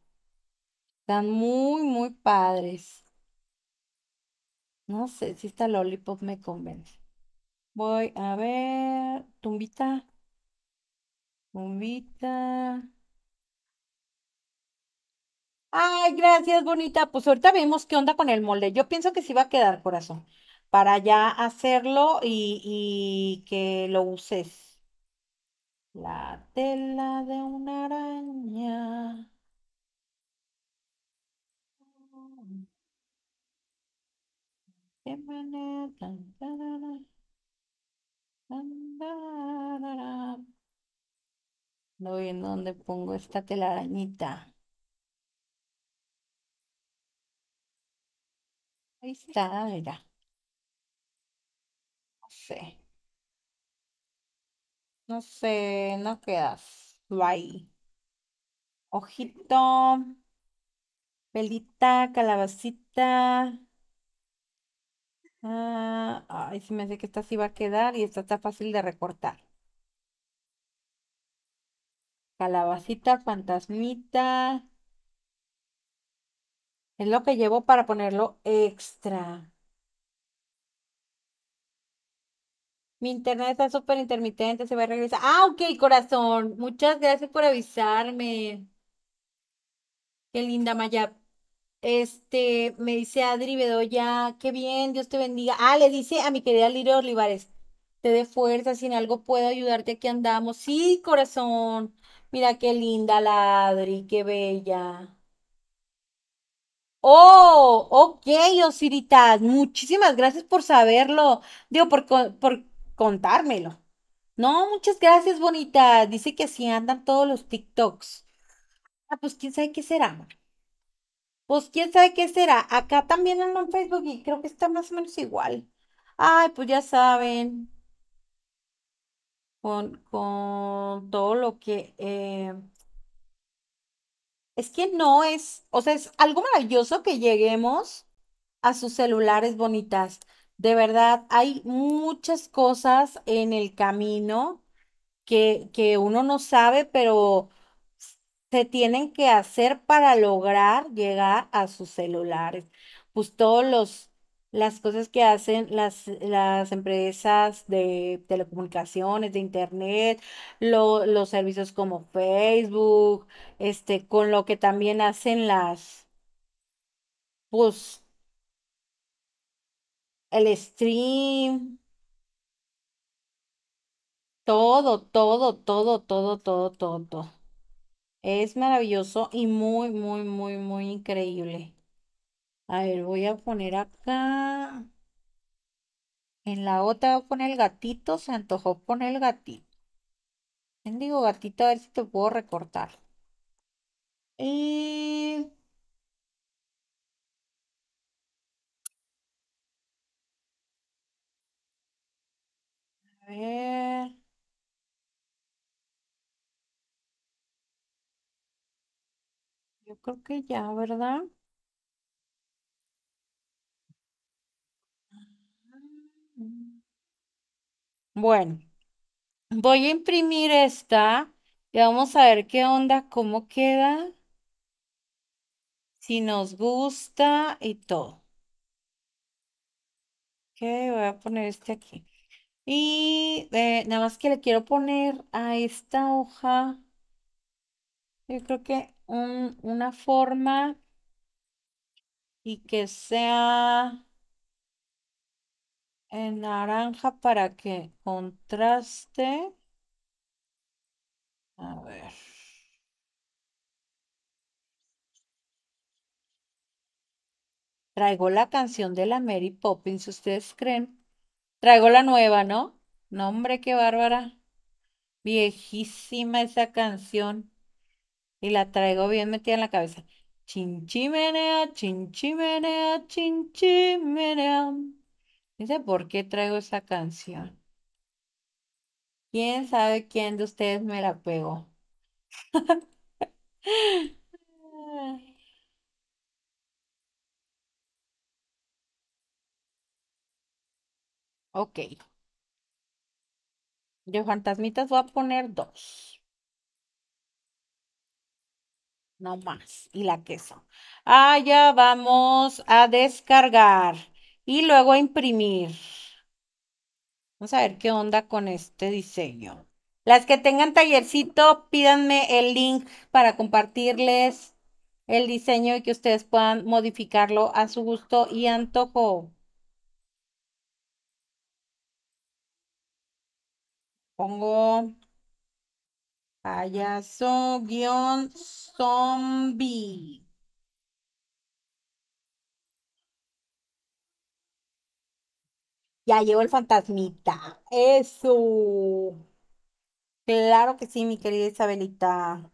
Están muy, muy padres. No sé si esta lollipop me convence. Voy a ver. Tumbita. Tumbita. Ay, gracias, bonita. Pues ahorita vemos qué onda con el molde. Yo pienso que sí va a quedar, corazón. Para ya hacerlo y, y que lo uses. La tela de una araña. No en dónde pongo esta telarañita. Ahí está, mira. No sé. No sé, no quedas. Bye. Ojito. Pelita, calabacita. Ah, ay, se me hace que esta sí va a quedar y esta está fácil de recortar. Calabacita, fantasmita. Es lo que llevo para ponerlo extra. Mi internet está súper intermitente, se va a regresar. Ah, ok, corazón. Muchas gracias por avisarme. Qué linda, Mayap. Este, me dice Adri Bedoya, qué bien, Dios te bendiga. Ah, le dice a mi querida Lirio Olivares, te dé fuerza, si en algo puedo ayudarte, aquí andamos. Sí, corazón, mira qué linda la Adri, qué bella. Oh, ok, Osiritas, muchísimas gracias por saberlo, digo, por, por contármelo. No, muchas gracias, bonita. Dice que así andan todos los TikToks. Ah, pues quién sabe qué será, pues quién sabe qué será. Acá también ando en Facebook y creo que está más o menos igual. Ay, pues ya saben. Con, todo lo que. Eh, es que no es. O sea, es algo maravilloso que lleguemos a sus celulares bonitas. De verdad, hay muchas cosas en el camino que, que uno no sabe, pero se tienen que hacer para lograr llegar a sus celulares. Pues todos los las cosas que hacen las, las empresas de telecomunicaciones, de internet, los servicios como Facebook, este, con lo que también hacen las, pues, el stream, todo, todo, todo, todo, todo, todo. todo. Es maravilloso y muy, muy, muy, muy increíble. A ver, voy a poner acá. En la otra voy a poner el gatito. Se antojó poner el gatito. Digo gatito, a ver si te puedo recortar. Y... A ver. Yo creo que ya, ¿verdad? Bueno, voy a imprimir esta y vamos a ver qué onda, cómo queda, si nos gusta y todo. Ok, voy a poner este aquí. Y eh, nada más que le quiero poner a esta hoja, yo creo que una forma y que sea en naranja para que contraste. A ver. Traigo la canción de la Mary Poppins, ¿ustedes creen? Traigo la nueva, ¿no? No, hombre, qué bárbara. Viejísima esa canción y la traigo bien metida en la cabeza. Chinchimenea, chinchimenea, chinchimenea. Dice, ¿por qué traigo esa canción? ¿Quién sabe quién de ustedes me la pegó? ok. Yo fantasmitas voy a poner dos no más. Y la queso. Ah, ya vamos a descargar y luego a imprimir. Vamos a ver qué onda con este diseño. Las que tengan tallercito, pídanme el link para compartirles el diseño y que ustedes puedan modificarlo a su gusto y antojo. Pongo Payaso-zombie. Ya llegó el fantasmita. Eso. Claro que sí, mi querida Isabelita.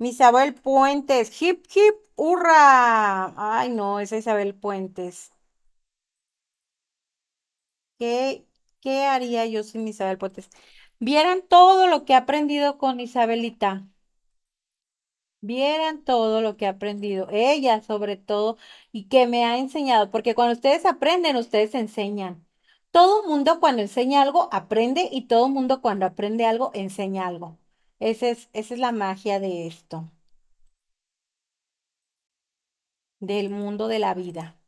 Isabel Puentes. Hip, hip, hurra. Ay, no, es Isabel Puentes. ¿Qué, qué haría yo sin Isabel Puentes? Vieran todo lo que he aprendido con Isabelita. Vieran todo lo que he aprendido. Ella sobre todo y que me ha enseñado. Porque cuando ustedes aprenden, ustedes enseñan. Todo mundo cuando enseña algo, aprende y todo mundo cuando aprende algo, enseña algo. es, esa es la magia de esto. Del mundo de la vida.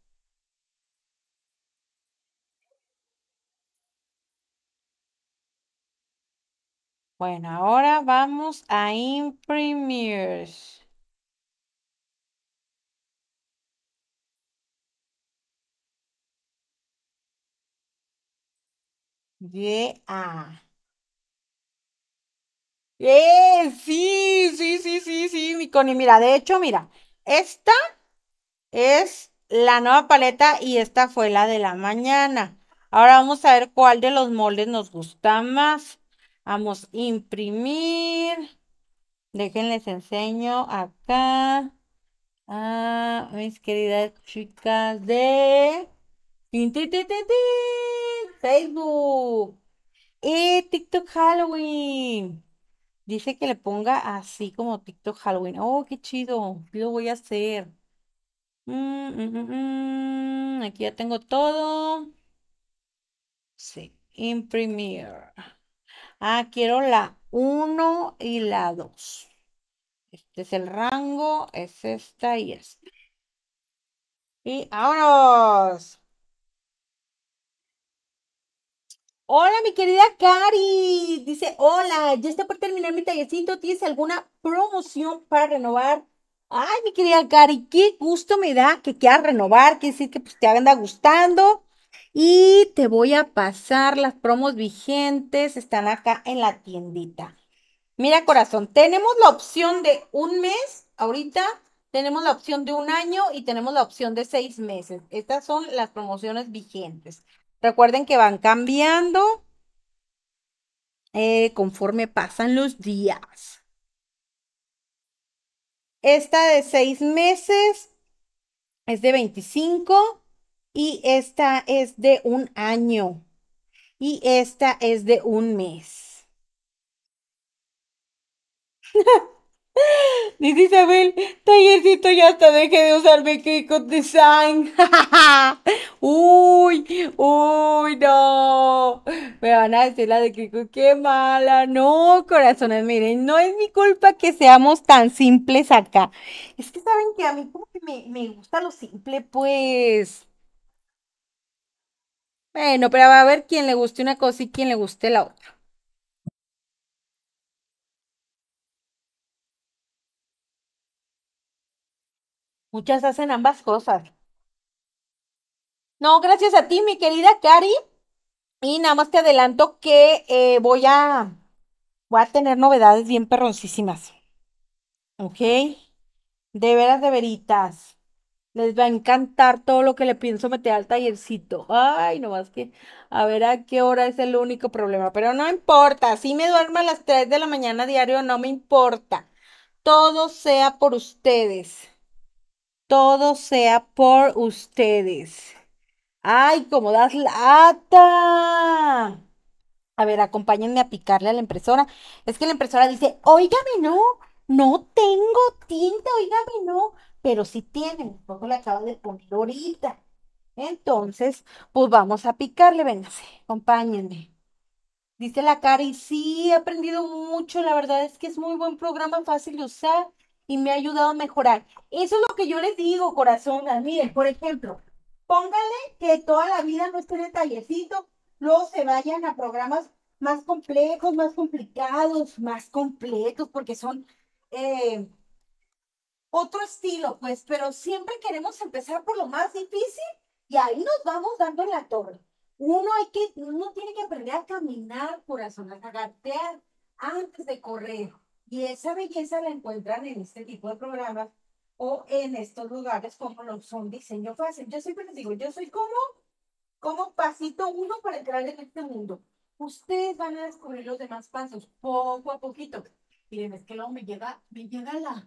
Bueno, ahora vamos a imprimir. Yeah. ¡Eh! Sí, sí, sí, sí, sí, mi Connie. Mira, de hecho, mira, esta es la nueva paleta y esta fue la de la mañana. Ahora vamos a ver cuál de los moldes nos gusta más. Vamos a imprimir. Déjenles enseño acá mis queridas chicas de Facebook y TikTok Halloween. Dice que le ponga así como TikTok Halloween. Oh, qué chido. Lo voy a hacer. Mm, mm, mm, Aquí ya tengo todo. Sí, imprimir. Ah, quiero la 1 y la 2. Este es el rango, es esta y esta. Y vámonos. Hola, mi querida Cari. Dice, hola, ya está por terminar mi tallecito. ¿Tienes alguna promoción para renovar? Ay, mi querida Cari, qué gusto me da que quieras renovar. Quiere decir que pues, te anda gustando. Y te voy a pasar las promos vigentes, están acá en la tiendita. Mira, corazón, tenemos la opción de un mes ahorita, tenemos la opción de un año y tenemos la opción de seis meses. Estas son las promociones vigentes. Recuerden que van cambiando eh, conforme pasan los días. Esta de seis meses es de 25 y esta es de un año y esta es de un mes. Dice Isabel, tallercito, ya hasta dejé de usar Kiko Design. uy, uy, no. Me van a decir la de Kiko, qué mala. No, corazones, miren, no es mi culpa que seamos tan simples acá. Es que saben que a mí como que me gusta lo simple, pues. Bueno, pero va a haber quien le guste una cosa y quien le guste la otra. Muchas hacen ambas cosas. No, gracias a ti, mi querida Cari. Y nada más te adelanto que eh, voy a voy a tener novedades bien perroncísimas. ¿Ok? De veras, de veritas. Les va a encantar todo lo que le pienso meter al tallercito. Ay, más que a ver a qué hora es el único problema. Pero no importa, si me duermo a las 3 de la mañana diario, no me importa. Todo sea por ustedes. Todo sea por ustedes. Ay, cómo das lata. A ver, acompáñenme a picarle a la impresora. Es que la impresora dice, oígame, no, no tengo tinta, oígame, no, pero si tienen, porque le la de poner ahorita. Entonces, pues vamos a picarle, véngase, acompáñenme. Dice la y sí, he aprendido mucho, la verdad es que es muy buen programa, fácil de usar y me ha ayudado a mejorar. Eso es lo que yo les digo, corazón. Miren, por ejemplo, póngale que toda la vida no esté en tallercito, luego se vayan a programas más complejos, más complicados, más completos, porque son eh, otro estilo, pues, pero siempre queremos empezar por lo más difícil y ahí nos vamos dando la torre. Uno, hay que, uno tiene que aprender a caminar, corazón, a gatear antes de correr. Y esa belleza la encuentran en este tipo de programas o en estos lugares como lo son diseño fácil. Yo siempre les digo, yo soy como, como pasito uno para entrar en este mundo. Ustedes van a descubrir los demás pasos poco a poquito. Miren, es que luego me llega, me llega la,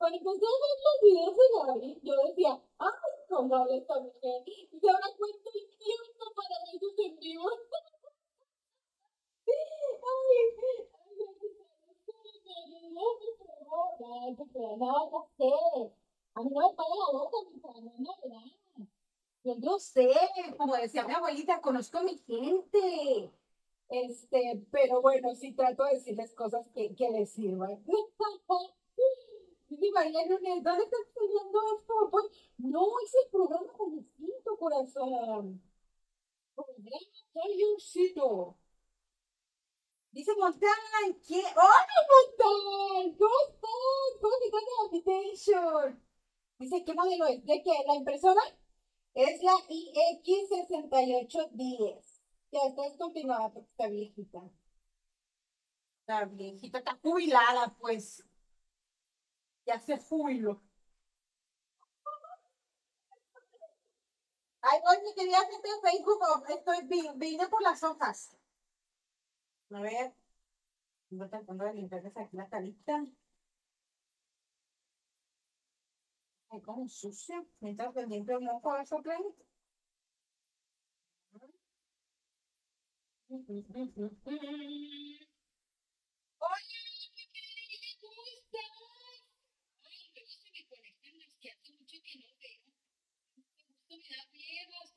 Cuando empecé a los videos yo decía, ¡ay, cómo habla esta Y ahora cuento el tiempo para ver sus en vivo. ¡Ay! Ay, no mí no ¿qué mi no, Yo, sé, como decía mi abuelita, conozco a mi gente. Este, pero bueno, sí trato de decirles cosas que, que les sirvan. Y María ¿dónde estás esto? Pues, no, es el programa con distinto corazón. Dice Montana, ¿qué? ¡Hola, Montana! ¿Cómo estás? ¿Cómo te la Dice, ¿qué modelo es? ¿De qué? ¿La impresora? Es la IX6810. Ya está descontinuada porque está viejita. Está viejita está jubilada, pues y es júbilo. Ay, oye, querida gente en Facebook, oh, estoy, vine, por las hojas. A ver, voy tratando de limpiarles aquí la talita. Ay, como sucio. Mientras que limpio el poco de esa Oye,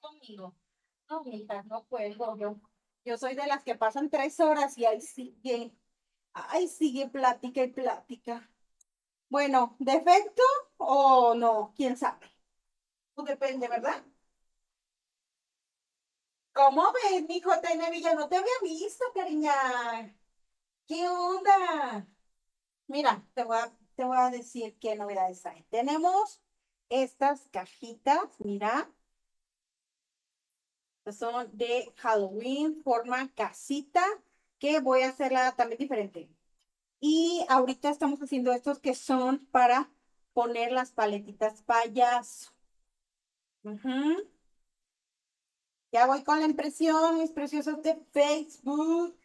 conmigo. No, hija, no puedo. Yo, yo soy de las que pasan tres horas y ahí sigue. Ahí sigue plática y plática. Bueno, ¿defecto o no? ¿Quién sabe? Tú pues depende, ¿verdad? ¿Cómo ves, mijo Tenevilla? No te había visto, cariña. ¿Qué onda? Mira, te voy a, te voy a decir qué novedades hay. Tenemos estas cajitas, mira, son de Halloween, forma casita, que voy a hacerla también diferente. Y ahorita estamos haciendo estos que son para poner las paletitas payaso. Ya voy con la impresión, mis preciosos de Facebook.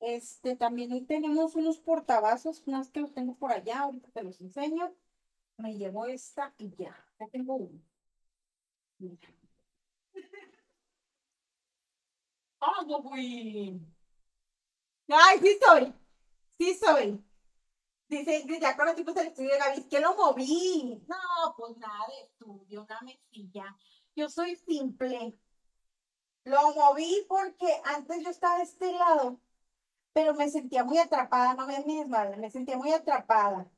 Este, también Hoy tenemos unos portavasos, unas que los tengo por allá, ahorita te los enseño. Me llevo esta y ya, ya tengo uno. Ay, sí soy, sí soy. Dice, ya con los tipos del estudio de Gaby, que lo moví. No, pues nada de estudio, una mesilla. Yo soy simple. Lo moví porque antes yo estaba de este lado, pero me sentía muy atrapada, no me mi desmadre, me sentía muy atrapada.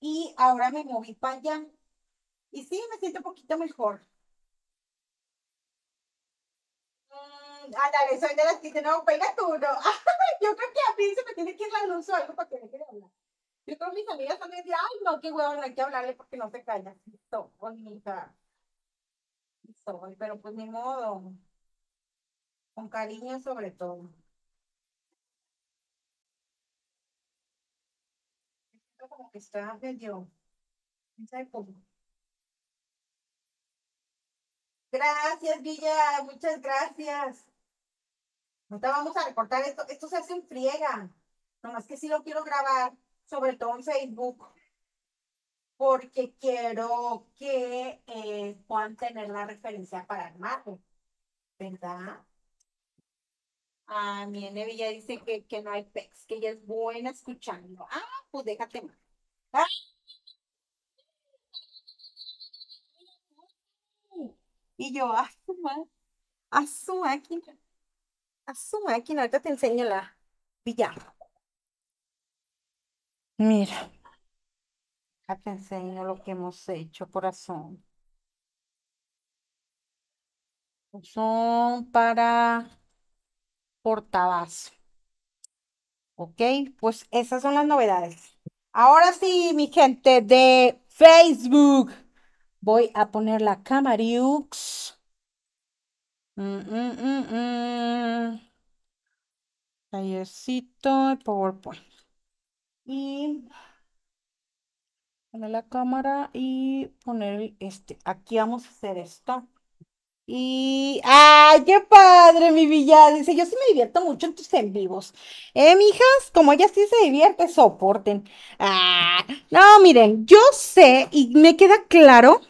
Y ahora me moví para allá. Y sí, me siento un poquito mejor. Ándale, soy de las que dicen, no, venga tú, no. yo creo que a mí se me tiene que ir la luz o algo para que me quede hablar. Yo creo que mis amigas también dicen, ay, no, qué huevón, hay que hablarle porque no se callas. Soy hija listo pero pues ni modo. Con cariño sobre todo. Como que está medio. ¿Sabe cómo? Gracias, Villa, muchas gracias. Ahorita vamos a recortar esto. Esto se hace en friega. Nomás que sí lo quiero grabar, sobre todo en Facebook, porque quiero que eh, puedan tener la referencia para armarlo. ¿Verdad? Ah, mi Nevilla dice que, que no hay pex, que ella es buena escuchando. Ah, pues déjate más. Ah. Y yo, A ah, su aquí. Ah, su máquina, ahorita te enseño la villa. Mira. Acá te enseño lo que hemos hecho, corazón. Son para portabazo. Ok, pues esas son las novedades. Ahora sí, mi gente de Facebook. Voy a poner la Camariux. Mm, mm, mm, mm. PowerPoint. Y poner la cámara y poner este. Aquí vamos a hacer esto. Y, ¡ay, qué padre, mi Villa! Dice, yo sí me divierto mucho en tus en vivos. ¿Eh, mijas? Como ella sí se divierte, soporten. Ah, no, miren, yo sé y me queda claro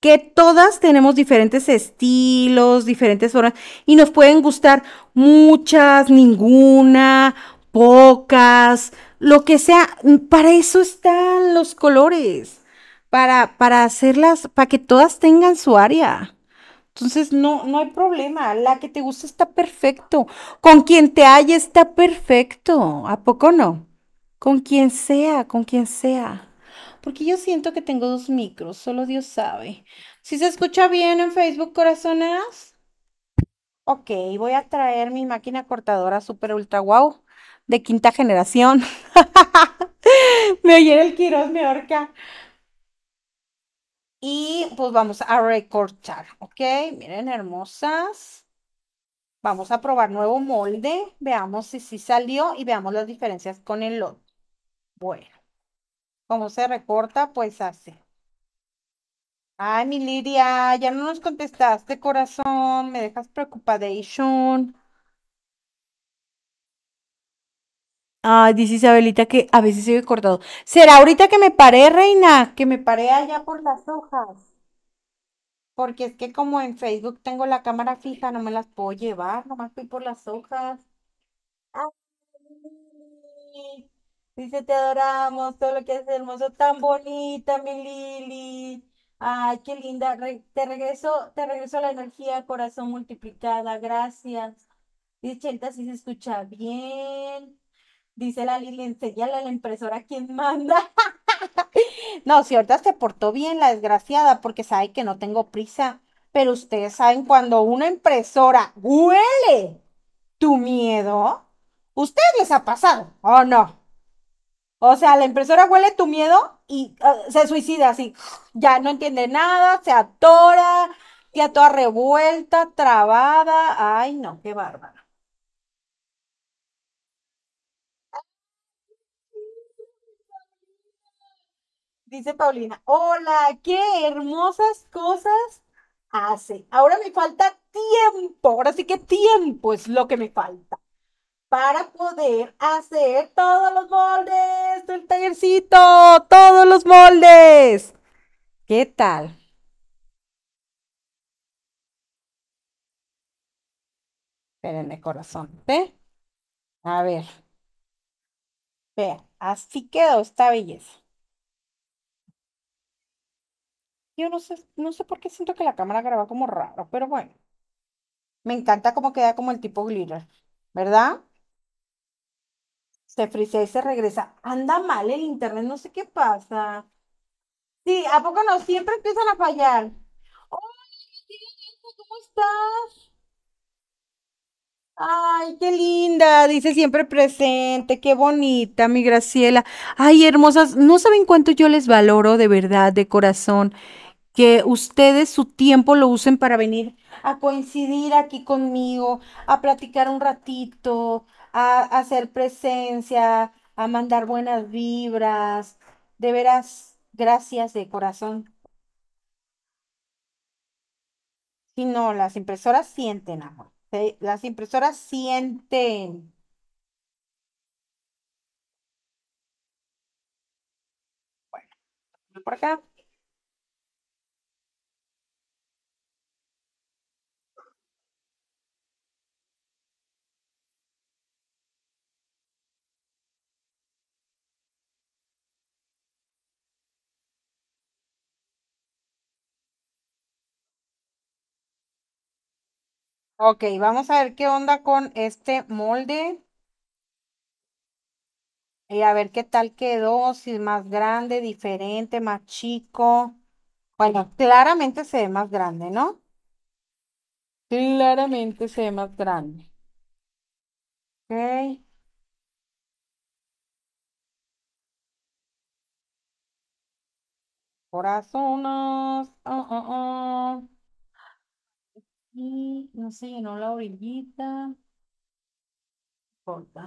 que todas tenemos diferentes estilos, diferentes formas, y nos pueden gustar muchas, ninguna, pocas, lo que sea. Para eso están los colores, para, para hacerlas, para que todas tengan su área. Entonces, no, no hay problema. La que te gusta está perfecto. Con quien te haya está perfecto. ¿A poco no? Con quien sea, con quien sea porque yo siento que tengo dos micros, solo Dios sabe. Si se escucha bien en Facebook, corazones. Ok, voy a traer mi máquina cortadora super ultra wow de quinta generación. me oye el quirós, me ahorca. Y pues vamos a recortar, ¿ok? Miren, hermosas. Vamos a probar nuevo molde, veamos si sí salió y veamos las diferencias con el otro. Bueno. Como se recorta, pues hace. Ay, mi Lidia, ya no nos contestaste, corazón. Me dejas preocupadation. Ay, dice Isabelita que a veces se ve cortado. ¿Será ahorita que me paré, reina? Que me paré allá por las hojas. Porque es que como en Facebook tengo la cámara fija, no me las puedo llevar, nomás fui por las hojas. Ay. Dice, te adoramos, todo lo que es hermoso, tan bonita, mi Lili. Ay, qué linda. te regreso, te regreso la energía, corazón multiplicada. Gracias. Dice Chenta, si se escucha bien. Dice la Lili, enséñale a la impresora quién manda. no, si ahorita se portó bien la desgraciada, porque sabe que no tengo prisa. Pero ustedes saben, cuando una impresora huele tu miedo, ¿ustedes les ha pasado o no? O sea, la impresora huele tu miedo y ah, se suicida así. Ya no entiende nada, se atora, queda toda revuelta, trabada. Ay, no, qué bárbara. Dice Paulina, hola, qué hermosas cosas hace. Ahora me falta tiempo. Ahora sí que tiempo es lo que me falta para poder hacer todos los moldes del tallercito, todos los moldes. ¿Qué tal? Espérenme, corazón. ¿Ve? A ver. Vea. así quedó esta belleza. Yo no sé, no sé por qué siento que la cámara graba como raro, pero bueno. Me encanta cómo queda como el tipo glitter, ¿verdad? se frisa y se regresa. Anda mal el internet, no sé qué pasa. Sí, ¿a poco no? Siempre empiezan a fallar. Hola, ¿cómo estás? Ay, qué linda, dice siempre presente, qué bonita, mi Graciela. Ay, hermosas, no saben cuánto yo les valoro de verdad, de corazón, que ustedes su tiempo lo usen para venir a coincidir aquí conmigo, a platicar un ratito, a, hacer presencia, a mandar buenas vibras. De veras, gracias de corazón. Si no, las impresoras sienten, amor. ¿sí? Las impresoras sienten. Bueno, por acá. Ok, vamos a ver qué onda con este molde. Y a ver qué tal quedó, si es más grande, diferente, más chico. Bueno, claramente se ve más grande, ¿no? Claramente se ve más grande. Ok. Corazones. Oh, y no se llenó la orillita. Corta.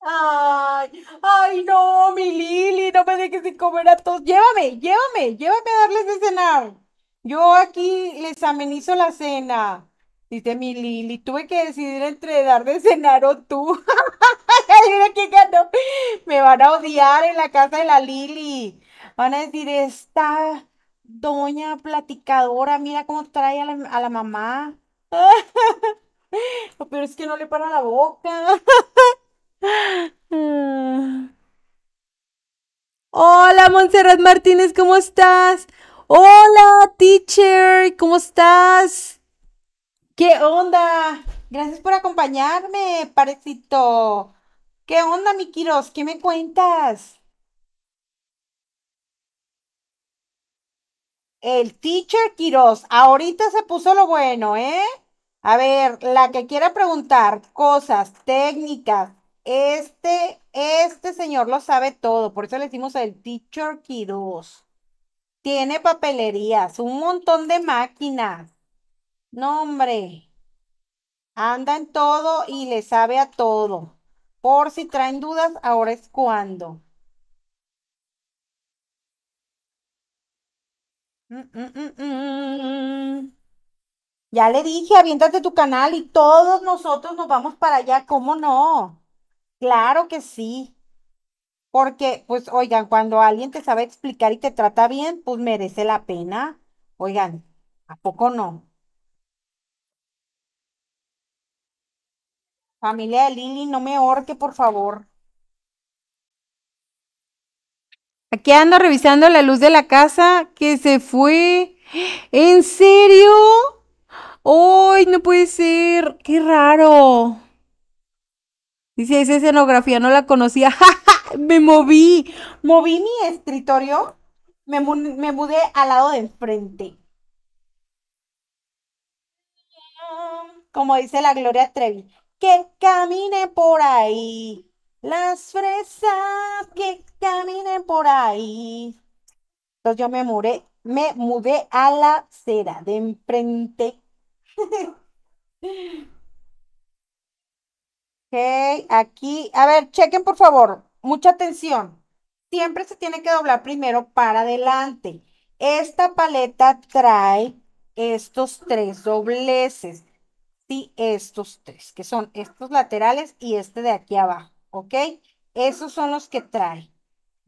Ay, ay, no, mi Lili, no me dejes de comer a todos. Llévame, llévame, llévame a darles de cenar. Yo aquí les amenizo la cena. Dice mi Lili, tuve que decidir entre dar de cenar o tú. Me van a odiar en la casa de la Lili. Van a decir, está doña platicadora, mira cómo trae a la, mamá. Pero es que no le para la boca. Hola, Montserrat Martínez, ¿cómo estás? Hola, teacher, ¿cómo estás? ¿Qué onda? Gracias por acompañarme, parecito. ¿Qué onda, mi Kiros? ¿Qué me cuentas? El teacher Quiroz. Ahorita se puso lo bueno, ¿eh? A ver, la que quiera preguntar cosas técnicas, este, este señor lo sabe todo. Por eso le decimos el teacher Quiroz. Tiene papelerías, un montón de máquinas. No, hombre. Anda en todo y le sabe a todo. Por si traen dudas, ahora es cuando. Ya le dije, aviéntate tu canal y todos nosotros nos vamos para allá, ¿cómo no? Claro que sí. Porque, pues, oigan, cuando alguien te sabe explicar y te trata bien, pues merece la pena. Oigan, ¿a poco no? Familia de Lili, no me orque, por favor. Aquí ando revisando la luz de la casa que se fue. ¿En serio? ¡Ay, no puede ser! ¡Qué raro! Dice, esa escenografía no la conocía. ¡Ja, Me moví. Moví mi escritorio. Me, me mudé al lado de enfrente. Como dice la Gloria Trevi. Que camine por ahí. Las fresas que caminen por ahí. Entonces yo me muré, me mudé a la cera de enfrente. ok, aquí, a ver, chequen por favor, mucha atención. Siempre se tiene que doblar primero para adelante. Esta paleta trae estos tres dobleces. Sí, estos tres, que son estos laterales y este de aquí abajo. ¿ok? Esos son los que trae,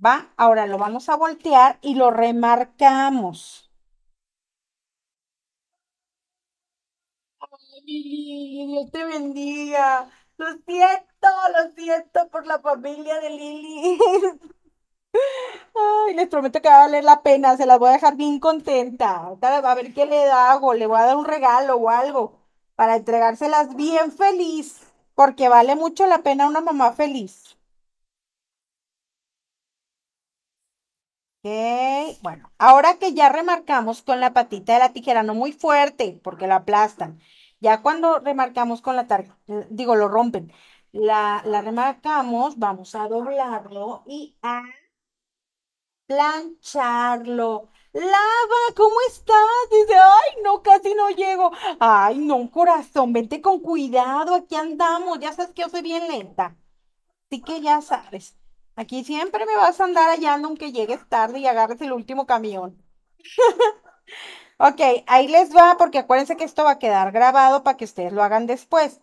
¿va? Ahora lo vamos a voltear y lo remarcamos. Ay, Lili, Dios te bendiga. Lo siento, lo siento por la familia de Lili. Ay, les prometo que va a valer la pena, se las voy a dejar bien contenta. A ver qué le hago, le voy a dar un regalo o algo para entregárselas bien feliz porque vale mucho la pena una mamá feliz. Ok, bueno, ahora que ya remarcamos con la patita de la tijera, no muy fuerte, porque la aplastan. Ya cuando remarcamos con la tarjeta, eh, digo, lo rompen. La, la remarcamos, vamos a doblarlo y a plancharlo. Lava, ¿cómo estás? Dice, ay, no, casi no llego. Ay, no, corazón, vente con cuidado, aquí andamos. Ya sabes que yo soy bien lenta. Así que ya sabes, aquí siempre me vas a andar hallando aunque llegues tarde y agarres el último camión. ok, ahí les va, porque acuérdense que esto va a quedar grabado para que ustedes lo hagan después.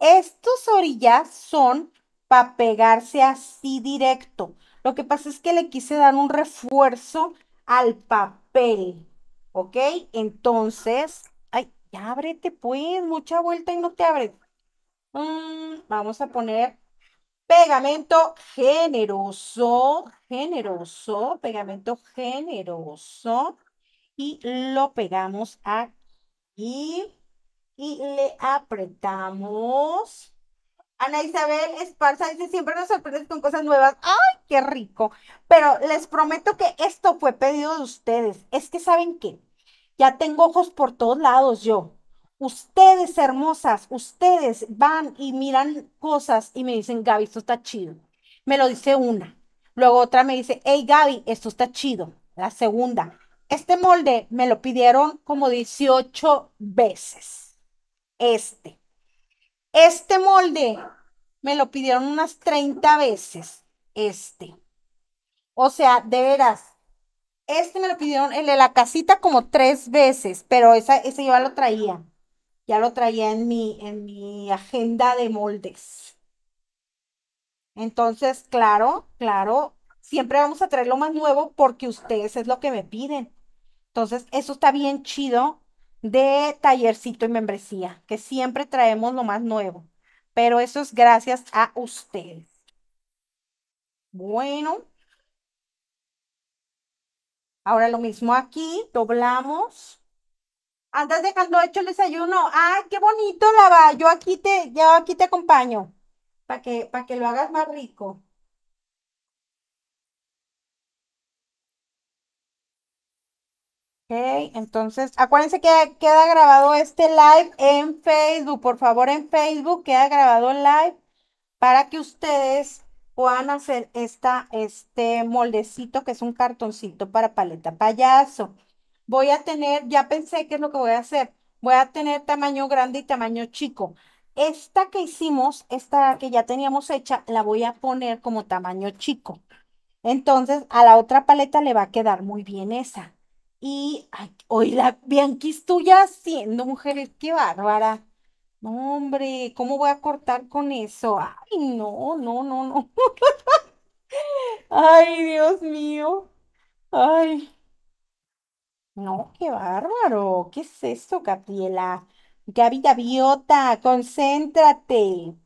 Estos orillas son para pegarse así directo. Lo que pasa es que le quise dar un refuerzo al papel. ¿Ok? Entonces, ay, ya ábrete pues, mucha vuelta y no te abre mm, vamos a poner pegamento generoso, generoso, pegamento generoso. Y lo pegamos aquí y le apretamos Ana Isabel Esparza dice, siempre nos sorprendes con cosas nuevas. ¡Ay, qué rico! Pero les prometo que esto fue pedido de ustedes. Es que saben qué, ya tengo ojos por todos lados yo. Ustedes hermosas, ustedes van y miran cosas y me dicen, Gaby, esto está chido. Me lo dice una. Luego otra me dice, hey Gaby, esto está chido. La segunda, este molde me lo pidieron como 18 veces. Este. Este molde me lo pidieron unas 30 veces. Este. O sea, de veras, este me lo pidieron, el de la casita, como tres veces, pero esa, ese yo ya lo traía. Ya lo traía en mi, en mi agenda de moldes. Entonces, claro, claro, siempre vamos a traer lo más nuevo porque ustedes es lo que me piden. Entonces, eso está bien chido de tallercito y membresía, que siempre traemos lo más nuevo. Pero eso es gracias a ustedes. Bueno. Ahora lo mismo aquí, doblamos. Andas dejando hecho el desayuno. ¡Ay, qué bonito, Lava! Yo aquí te, yo aquí te acompaño para que, para que lo hagas más rico. entonces acuérdense que queda grabado este live en Facebook. Por favor, en Facebook queda grabado live para que ustedes puedan hacer esta, este moldecito que es un cartoncito para paleta payaso. Voy a tener, ya pensé qué es lo que voy a hacer. Voy a tener tamaño grande y tamaño chico. Esta que hicimos, esta que ya teníamos hecha, la voy a poner como tamaño chico. Entonces a la otra paleta le va a quedar muy bien esa. Y ay, hoy la Bianquis tuya siendo mujeres, qué bárbara. No, hombre, ¿cómo voy a cortar con eso? Ay, no, no, no, no. ay, Dios mío. Ay. No, qué bárbaro. ¿Qué es esto, Gabriela? Gaby Gaviota, concéntrate.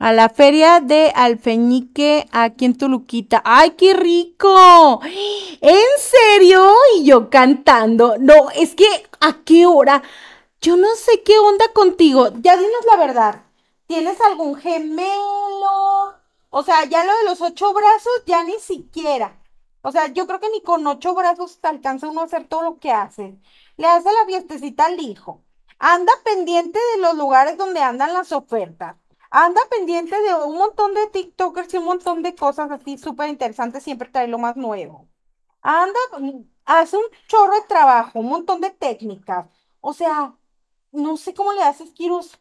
A la feria de Alfeñique aquí en Toluquita. ¡Ay, qué rico! ¿En serio? Y yo cantando. No, es que a qué hora. Yo no sé qué onda contigo. Ya dinos la verdad. ¿Tienes algún gemelo? O sea, ya lo de los ocho brazos, ya ni siquiera. O sea, yo creo que ni con ocho brazos te alcanza uno a hacer todo lo que hace. Le hace la fiestecita al hijo. Anda pendiente de los lugares donde andan las ofertas anda pendiente de un montón de TikTokers y un montón de cosas así súper interesantes, siempre trae lo más nuevo. Anda, mm, hace un chorro de trabajo, un montón de técnicas. O sea, no sé cómo le haces, Kiros.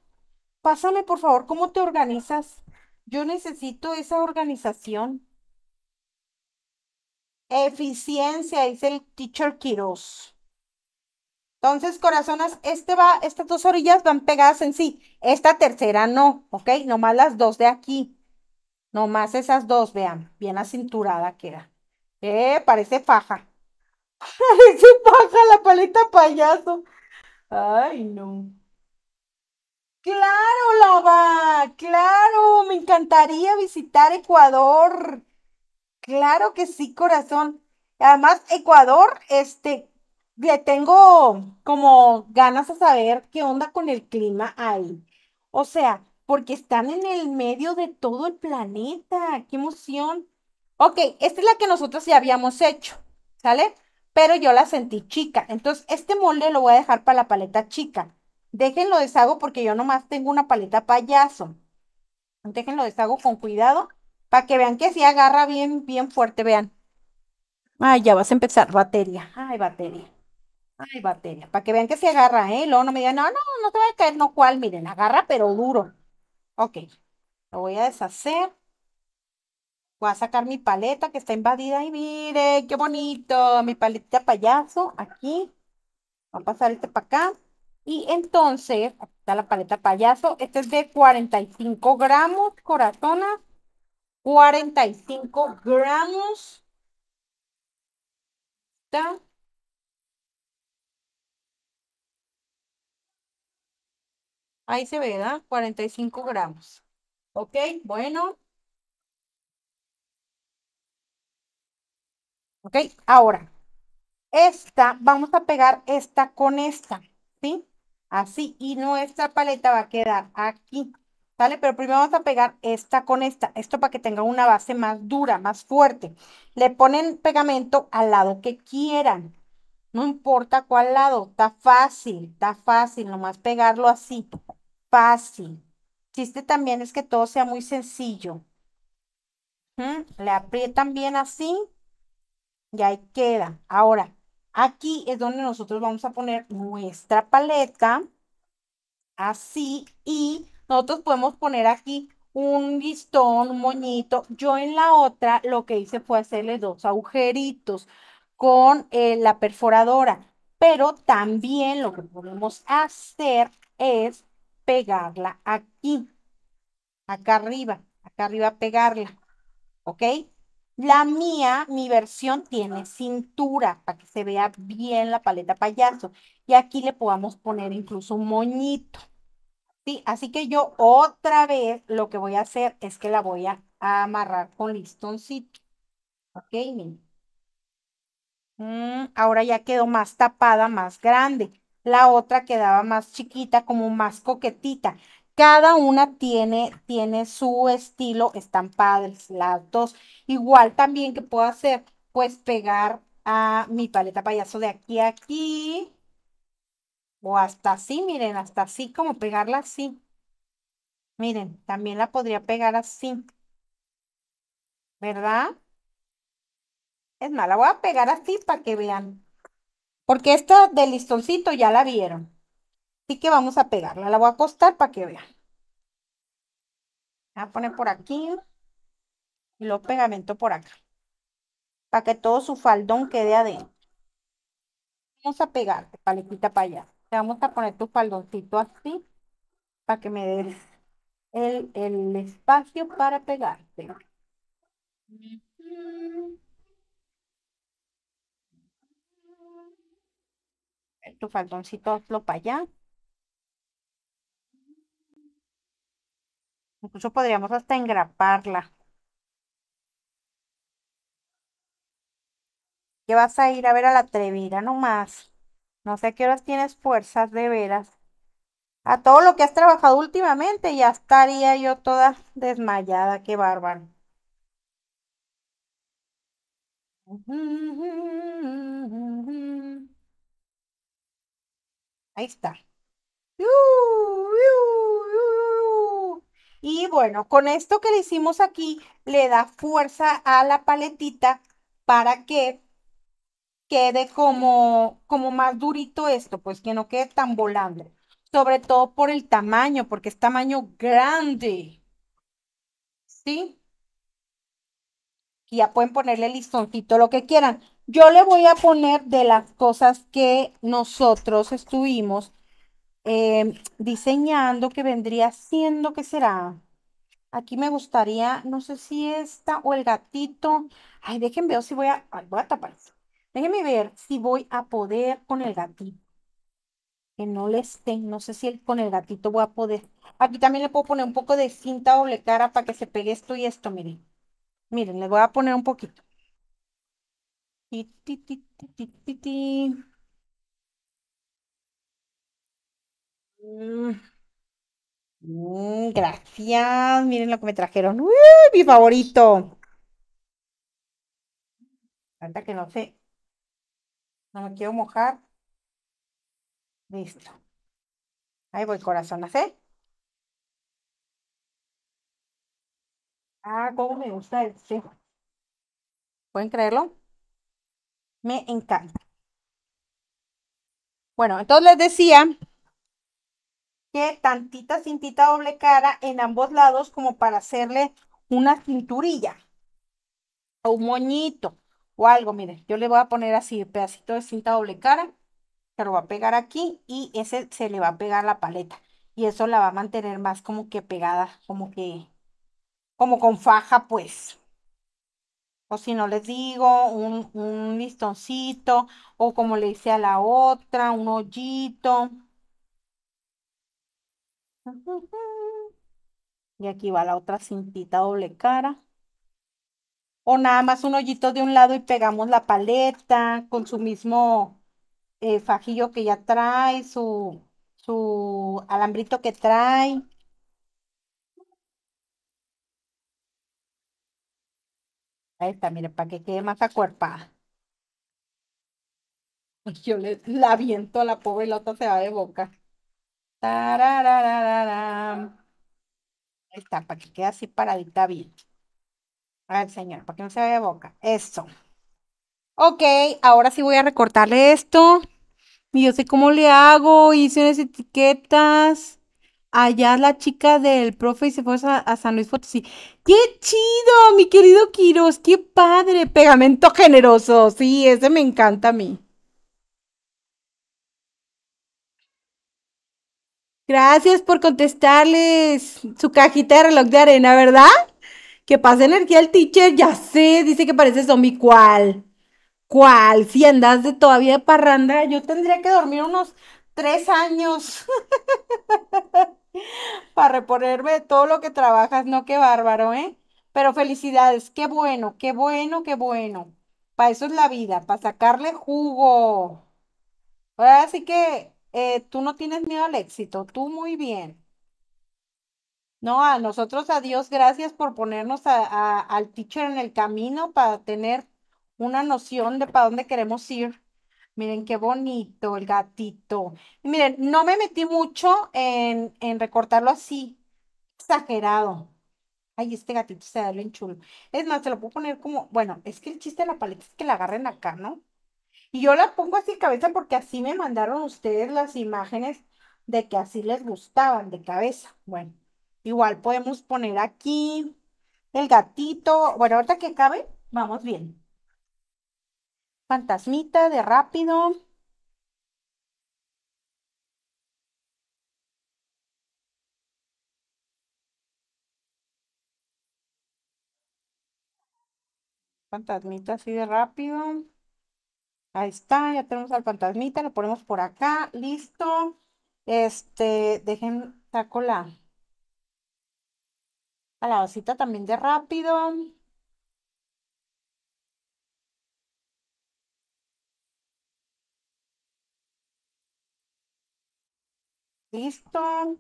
Pásame, por favor, cómo te organizas. Yo necesito esa organización. Eficiencia, dice el teacher Kiros. Entonces, corazonas, este va, estas dos orillas van pegadas en sí. Esta tercera no, ¿ok? Nomás las dos de aquí. Nomás esas dos, vean. Bien acinturada queda. Eh, parece faja. Parece faja la palita payaso. Ay, no. Claro, Lava, claro, me encantaría visitar Ecuador. Claro que sí, corazón. Además, Ecuador, este, le tengo como ganas a saber qué onda con el clima ahí. O sea, porque están en el medio de todo el planeta. ¡Qué emoción! Ok, esta es la que nosotros ya habíamos hecho, ¿sale? Pero yo la sentí chica. Entonces, este molde lo voy a dejar para la paleta chica. Déjenlo deshago porque yo nomás tengo una paleta payaso. Déjenlo deshago con cuidado para que vean que sí agarra bien, bien fuerte, vean. Ah, ya vas a empezar, batería. Ay, batería. Ay, batería, para que vean que se agarra, ¿eh? Luego no me digan, no, no, no te va a caer, no cual, miren, agarra pero duro. Ok, lo voy a deshacer. Voy a sacar mi paleta que está invadida. Y mire, qué bonito, mi paleta payaso, aquí. Voy a pasar este para acá. Y entonces, está la paleta payaso. Este es de 45 gramos, corazona. 45 gramos. Está. Ahí se ve, ¿verdad? 45 gramos. Ok, bueno. Ok, ahora, esta, vamos a pegar esta con esta, ¿sí? Así, y nuestra paleta va a quedar aquí, ¿sale? Pero primero vamos a pegar esta con esta, esto para que tenga una base más dura, más fuerte. Le ponen pegamento al lado que quieran, no importa cuál lado, está fácil, está fácil, nomás pegarlo así, fácil. Chiste también es que todo sea muy sencillo. Le aprietan bien así y ahí queda. Ahora, aquí es donde nosotros vamos a poner nuestra paleta. Así y nosotros podemos poner aquí un listón, un moñito. Yo en la otra lo que hice fue hacerle dos agujeritos con eh, la perforadora. Pero también lo que podemos hacer es pegarla aquí, acá arriba, acá arriba pegarla, ¿ok? La mía, mi versión tiene cintura para que se vea bien la paleta payaso. Y aquí le podamos poner incluso un moñito. ¿sí? Así que yo otra vez lo que voy a hacer es que la voy a amarrar con listoncito. ¿Ok? Mm, ahora ya quedó más tapada, más grande la otra quedaba más chiquita, como más coquetita. Cada una tiene, tiene su estilo, están padres las dos. Igual también que puedo hacer, pues pegar a mi paleta payaso de aquí a aquí. O hasta así, miren, hasta así, como pegarla así. Miren, también la podría pegar así. ¿Verdad? Es más, la voy a pegar así para que vean. Porque esta de listoncito ya la vieron. Así que vamos a pegarla. La voy a acostar para que vean. La voy a poner por aquí. Y lo pegamento por acá. Para que todo su faldón quede adentro. Vamos a pegarte, paletita para allá. Te vamos a poner tu faldoncito así. Para que me des el, espacio para pegarte. tu faldoncito lo para allá. Incluso podríamos hasta engraparla. ¿Qué vas a ir a ver a la atrevida nomás. No sé qué horas tienes fuerzas de veras. A todo lo que has trabajado últimamente ya estaría yo toda desmayada. Qué bárbaro. Ahí está. Uh, uh, uh, y bueno, con esto que le hicimos aquí, le da fuerza a la paletita para que quede como, como más durito esto, pues que no quede tan volable. Sobre todo por el tamaño, porque es tamaño grande. ¿Sí? Y ya pueden ponerle listoncito lo que quieran. Yo le voy a poner de las cosas que nosotros estuvimos eh, diseñando, que vendría siendo, que será? Aquí me gustaría, no sé si esta o el gatito. Ay, déjenme ver si voy a, voy a tapar. Déjenme ver si voy a poder con el gatito. Que no le estén, no sé si con el gatito voy a poder. Aquí también le puedo poner un poco de cinta doble cara para que se pegue esto y esto, miren. Miren, le voy a poner un poquito. Mm, mm, gracias. Miren lo que me trajeron. mi favorito. falta que no sé. No me quiero mojar. Listo. Ahí voy, corazón, ¿eh? Ah, cómo me gusta el sí. ¿Pueden creerlo? Me encanta. Bueno, entonces les decía que tantita cintita doble cara en ambos lados como para hacerle una cinturilla o un moñito o algo. Miren, yo le voy a poner así pedacito de cinta doble cara. Se lo va a pegar aquí y ese se le va a pegar la paleta. Y eso la va a mantener más como que pegada, como que, como con faja pues o si no les digo, un, listoncito, o como le hice a la otra, un hoyito. Y aquí va la otra cintita doble cara. O nada más un hoyito de un lado y pegamos la paleta con su mismo eh, fajillo que ya trae, su, su alambrito que trae. Ahí está, mire, para que quede más acuerpada. Yo le, la viento a la pobre se va de boca. Ahí está, para que quede así paradita bien. el señor, para que no se vaya de boca. Eso. Ok, ahora sí voy a recortarle esto. Y yo sé cómo le hago. Hice unas etiquetas allá la chica del profe y se fue a, San Luis Potosí. ¡Qué chido, mi querido Quiros ¡Qué padre! Pegamento generoso. Sí, ese me encanta a mí. Gracias por contestarles su cajita de reloj de arena, ¿verdad? Que pase energía el teacher, ya sé, dice que parece zombie. ¿Cuál? ¿Cuál? Si andas de todavía de parranda, yo tendría que dormir unos tres años. para reponerme de todo lo que trabajas, no qué bárbaro, ¿eh? Pero felicidades, qué bueno, qué bueno, qué bueno. Para eso es la vida, para sacarle jugo. Ahora sí que eh, tú no tienes miedo al éxito, tú muy bien. No, a nosotros, a Dios, gracias por ponernos al teacher en el camino para tener una noción de para dónde queremos ir. Miren qué bonito el gatito. miren, no me metí mucho en, en, recortarlo así, exagerado. Ay, este gatito se da bien chulo. Es más, se lo puedo poner como, bueno, es que el chiste de la paleta es que la agarren acá, ¿no? Y yo la pongo así de cabeza porque así me mandaron ustedes las imágenes de que así les gustaban de cabeza. Bueno, igual podemos poner aquí el gatito. Bueno, ahorita que cabe, vamos bien. Fantasmita de rápido. Fantasmita así de rápido. Ahí está, ya tenemos al fantasmita, lo ponemos por acá, listo. Este, dejen, saco la, a la vasita también de rápido. Listo.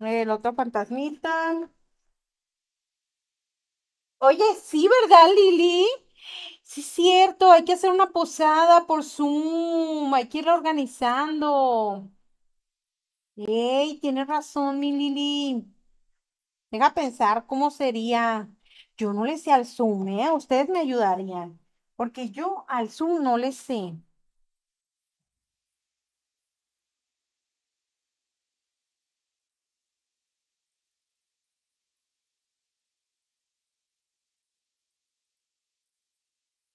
El otro fantasmita. Oye, sí, ¿verdad, Lili? Sí, es cierto, hay que hacer una posada por Zoom, hay que ir organizando. ¡Ey! Tienes razón, mi Lili. a pensar cómo sería. Yo no le sé al Zoom, ¿eh? Ustedes me ayudarían, porque yo al Zoom no le sé.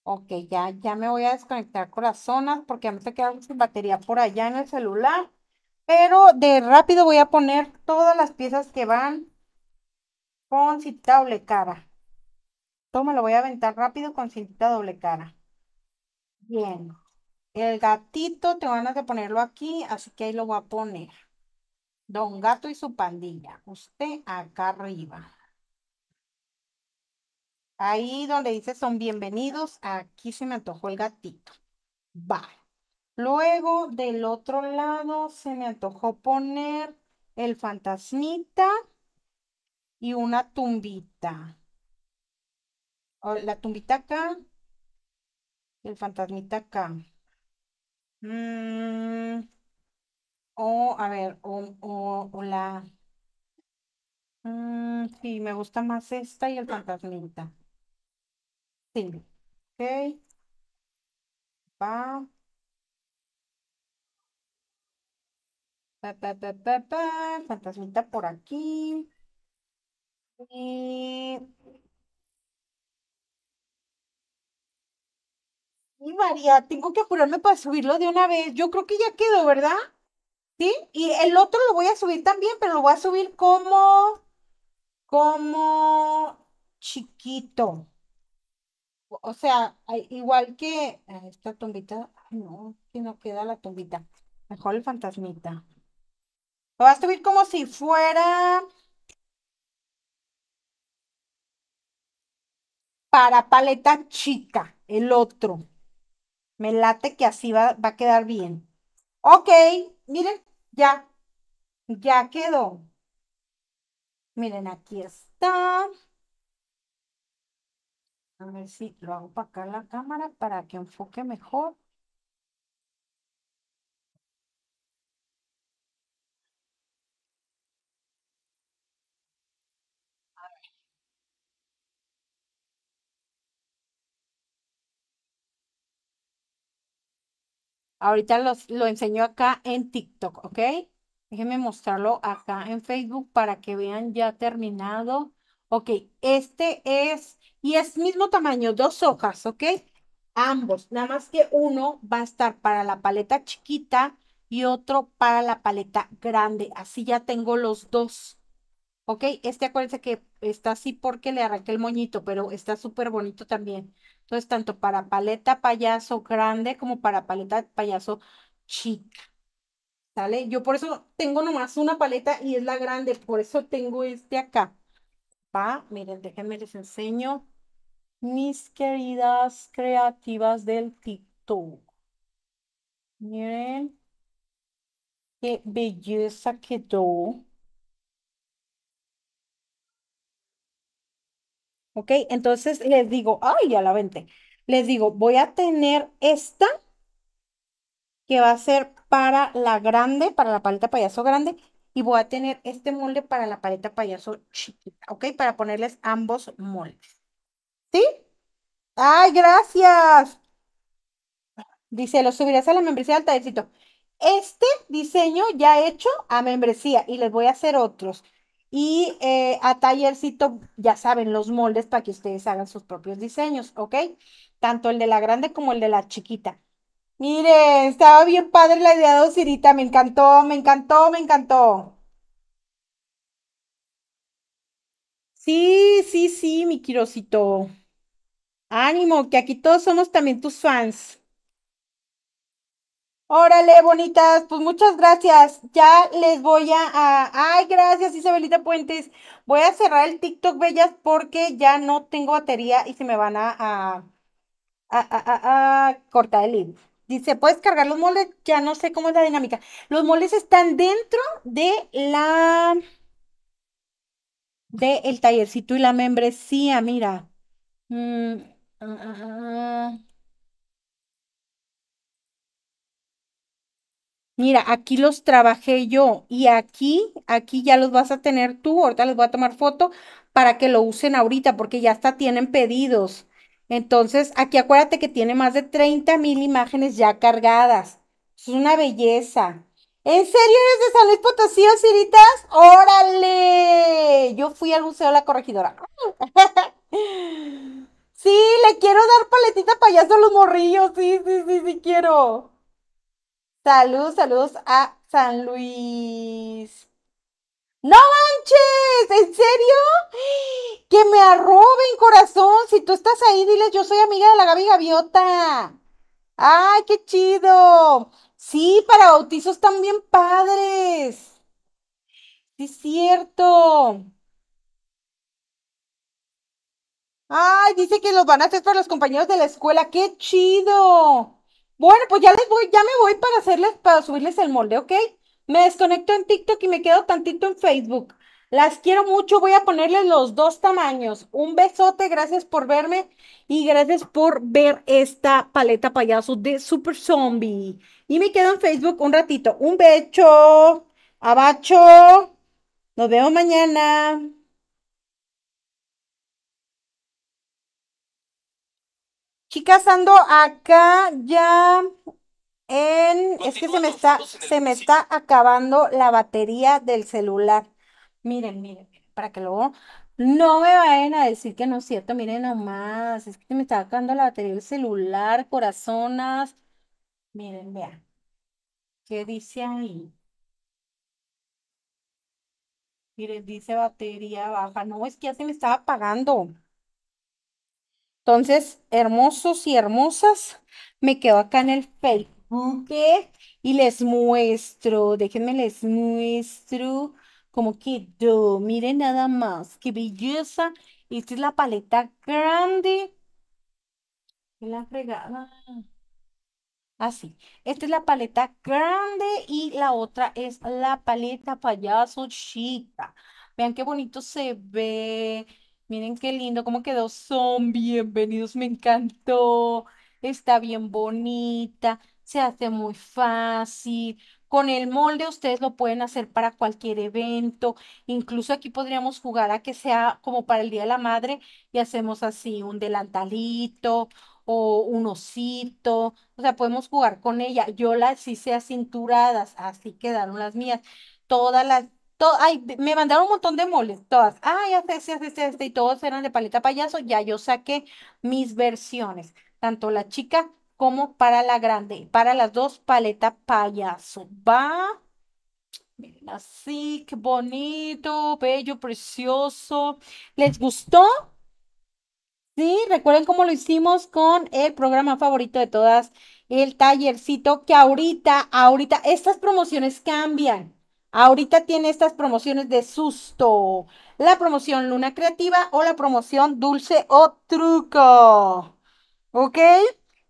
Ok, ya, ya me voy a desconectar con las zonas porque mí me queda sin batería por allá en el celular. Pero de rápido voy a poner todas las piezas que van con cinta doble cara. Toma, lo voy a aventar rápido con cintita doble cara. Bien. El gatito te van a ponerlo aquí, así que ahí lo voy a poner. Don Gato y su pandilla. Usted acá arriba. Ahí donde dice son bienvenidos, aquí se me antojó el gatito. Va. Luego del otro lado se me antojó poner el fantasmita y una tumbita. La tumbita acá y el fantasmita acá. Mm, o, a ver, o, la... Mm, sí, me gusta más esta y el fantasmita. Ok. Pa, pa, pa, Fantasmita por aquí. Y... Eh. María, tengo que apurarme para subirlo de una vez. Yo creo que ya quedó, ¿verdad? Sí, y el otro lo voy a subir también, pero lo voy a subir como, como chiquito. O sea, igual que esta tumbita, no, que no queda la tumbita. Mejor el fantasmita. Lo vas a subir como si fuera para paleta chica, el otro. Me late que así va, va a quedar bien. Ok, miren, ya, ya quedó. Miren, aquí está. A ver si lo hago para acá la cámara para que enfoque mejor. Ahorita los, lo enseño acá en TikTok, ¿ok? Déjenme mostrarlo acá en Facebook para que vean ya terminado. Ok, este es y es mismo tamaño, dos hojas, ¿ok? Ambos, nada más que uno va a estar para la paleta chiquita y otro para la paleta grande. Así ya tengo los dos. ¿Ok? Este acuérdense que está así porque le arranqué el moñito, pero está súper bonito también. Entonces, tanto para paleta payaso grande como para paleta payaso chica. ¿Sale? Yo por eso tengo nomás una paleta y es la grande, por eso tengo este acá. Pa, miren, déjenme les enseño mis queridas creativas del TikTok. Miren qué belleza quedó. Ok, entonces les digo, ay, ya la vente. Les digo, voy a tener esta que va a ser para la grande, para la paleta payaso grande, y voy a tener este molde para la paleta payaso chiquita, ¿ok? Para ponerles ambos moldes. ¿Sí? ¡Ay, gracias! Dice, lo subirás a la membresía del tallercito. Este diseño ya hecho a membresía y les voy a hacer otros. Y eh, a tallercito, ya saben, los moldes para que ustedes hagan sus propios diseños, ¿ok? Tanto el de la grande como el de la chiquita. Miren, estaba bien padre la idea de Osirita, me encantó, me encantó, me encantó. Sí, sí, sí, mi quirosito. Ánimo, que aquí todos somos también tus fans. Órale, bonitas, pues muchas gracias. Ya les voy a, Ay, gracias, Isabelita Puentes. Voy a cerrar el TikTok, bellas, porque ya no tengo batería y se me van a, a, cortar el link. Dice, ¿puedes cargar los moles? Ya no sé cómo es la dinámica. Los moles están dentro de la... de el tallercito y la membresía, mira. Mm. Ah, ah, ah. Mira, aquí los trabajé yo y aquí, aquí ya los vas a tener tú. Ahorita les voy a tomar foto para que lo usen ahorita porque ya hasta tienen pedidos. Entonces, aquí acuérdate que tiene más de 30 mil imágenes ya cargadas. Es una belleza. ¿En serio eres de San Luis Potosí, Osiritas? ¡Órale! Yo fui al Museo de la Corregidora. Sí, le quiero dar paletita payaso a los morrillos. Sí, sí, sí, sí quiero. Saludos, saludos a San Luis. ¡No manches! ¿En serio? Que me arroben, corazón. Si tú estás ahí, diles, yo soy amiga de la Gaby Gaviota. ¡Ay, qué chido! Sí, para bautizos también padres. Sí, es cierto. Ay, dice que los van a hacer para los compañeros de la escuela. ¡Qué chido! Bueno, pues ya les voy, ya me voy para hacerles, para subirles el molde, ¿ok? Me desconecto en TikTok y me quedo tantito en Facebook. Las quiero mucho, voy a ponerles los dos tamaños. Un besote, gracias por verme y gracias por ver esta paleta payaso de Super Zombie. Y me quedo en Facebook un ratito. Un becho, abacho. Nos vemos mañana. Chicas, ando acá ya en... Es que se me está, se me está acabando la batería del celular. Miren, miren, para que luego no me vayan a decir que no es cierto. Miren nomás, es que se me está acabando la batería del celular, corazonas. Miren, vean. ¿Qué dice ahí? Miren, dice batería baja. No, es que ya se me estaba apagando. Entonces, hermosos y hermosas, me quedo acá en el Facebook y les muestro, déjenme les muestro cómo quedó. Miren nada más, qué belleza. Esta es la paleta grande. La fregada. Así. Ah, Esta es la paleta grande y la otra es la paleta payaso chica. Vean qué bonito se ve Miren qué lindo, cómo quedó. Son bienvenidos, me encantó. Está bien bonita, se hace muy fácil. Con el molde ustedes lo pueden hacer para cualquier evento. Incluso aquí podríamos jugar a que sea como para el Día de la Madre y hacemos así un delantalito o un osito. O sea, podemos jugar con ella. Yo las hice cinturadas así quedaron las mías. Todas las me mandaron un montón de moles, todas. Ay, este, este, este, este, y todos eran de paleta payaso. Ya yo saqué mis versiones, tanto la chica como para la grande. Para las dos, paleta payaso. Va. Miren, así, qué bonito, bello, precioso. ¿Les gustó? Sí, recuerden cómo lo hicimos con el programa favorito de todas, el tallercito, que ahorita, ahorita, estas promociones cambian. Ahorita tiene estas promociones de susto, la promoción Luna Creativa o la promoción Dulce o Truco. ¿Ok?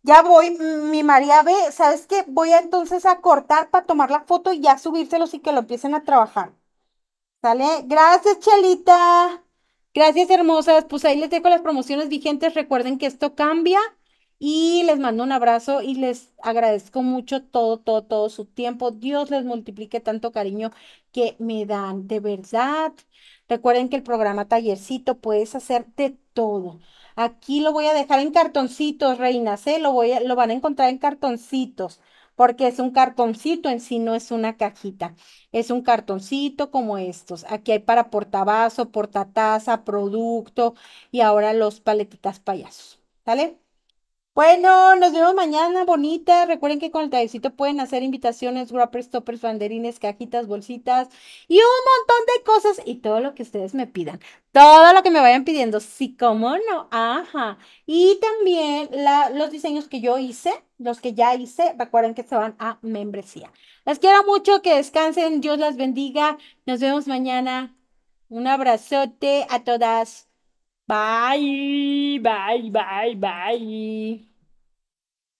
Ya voy, mi María B, ¿sabes qué? Voy entonces a cortar para tomar la foto y ya subírselos y que lo empiecen a trabajar. ¿Sale? Gracias, Chelita. Gracias, hermosas. Pues ahí les dejo las promociones vigentes. Recuerden que esto cambia. Y les mando un abrazo y les agradezco mucho todo, todo, todo su tiempo. Dios les multiplique tanto cariño que me dan, de verdad. Recuerden que el programa Tallercito puedes hacerte todo. Aquí lo voy a dejar en cartoncitos, reinas, ¿eh? Lo, voy a, lo van a encontrar en cartoncitos, porque es un cartoncito en sí, no es una cajita. Es un cartoncito como estos. Aquí hay para portavaso, portataza, producto y ahora los paletitas payasos. ¿Sale? Bueno, nos vemos mañana, bonita. Recuerden que con el tallercito pueden hacer invitaciones, wrappers, toppers, banderines, cajitas, bolsitas y un montón de cosas y todo lo que ustedes me pidan. Todo lo que me vayan pidiendo, sí, cómo no. Ajá. Y también los diseños que yo hice, los que ya hice, recuerden que se van a membresía. Las quiero mucho, que descansen, Dios las bendiga. Nos vemos mañana. Un abrazote a todas. Bye, bye, bye, bye.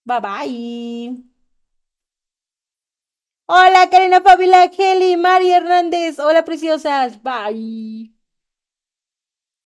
Bye, bye. Hola, Karina Fabila, Kelly, Mari Hernández. Hola, preciosas. Bye.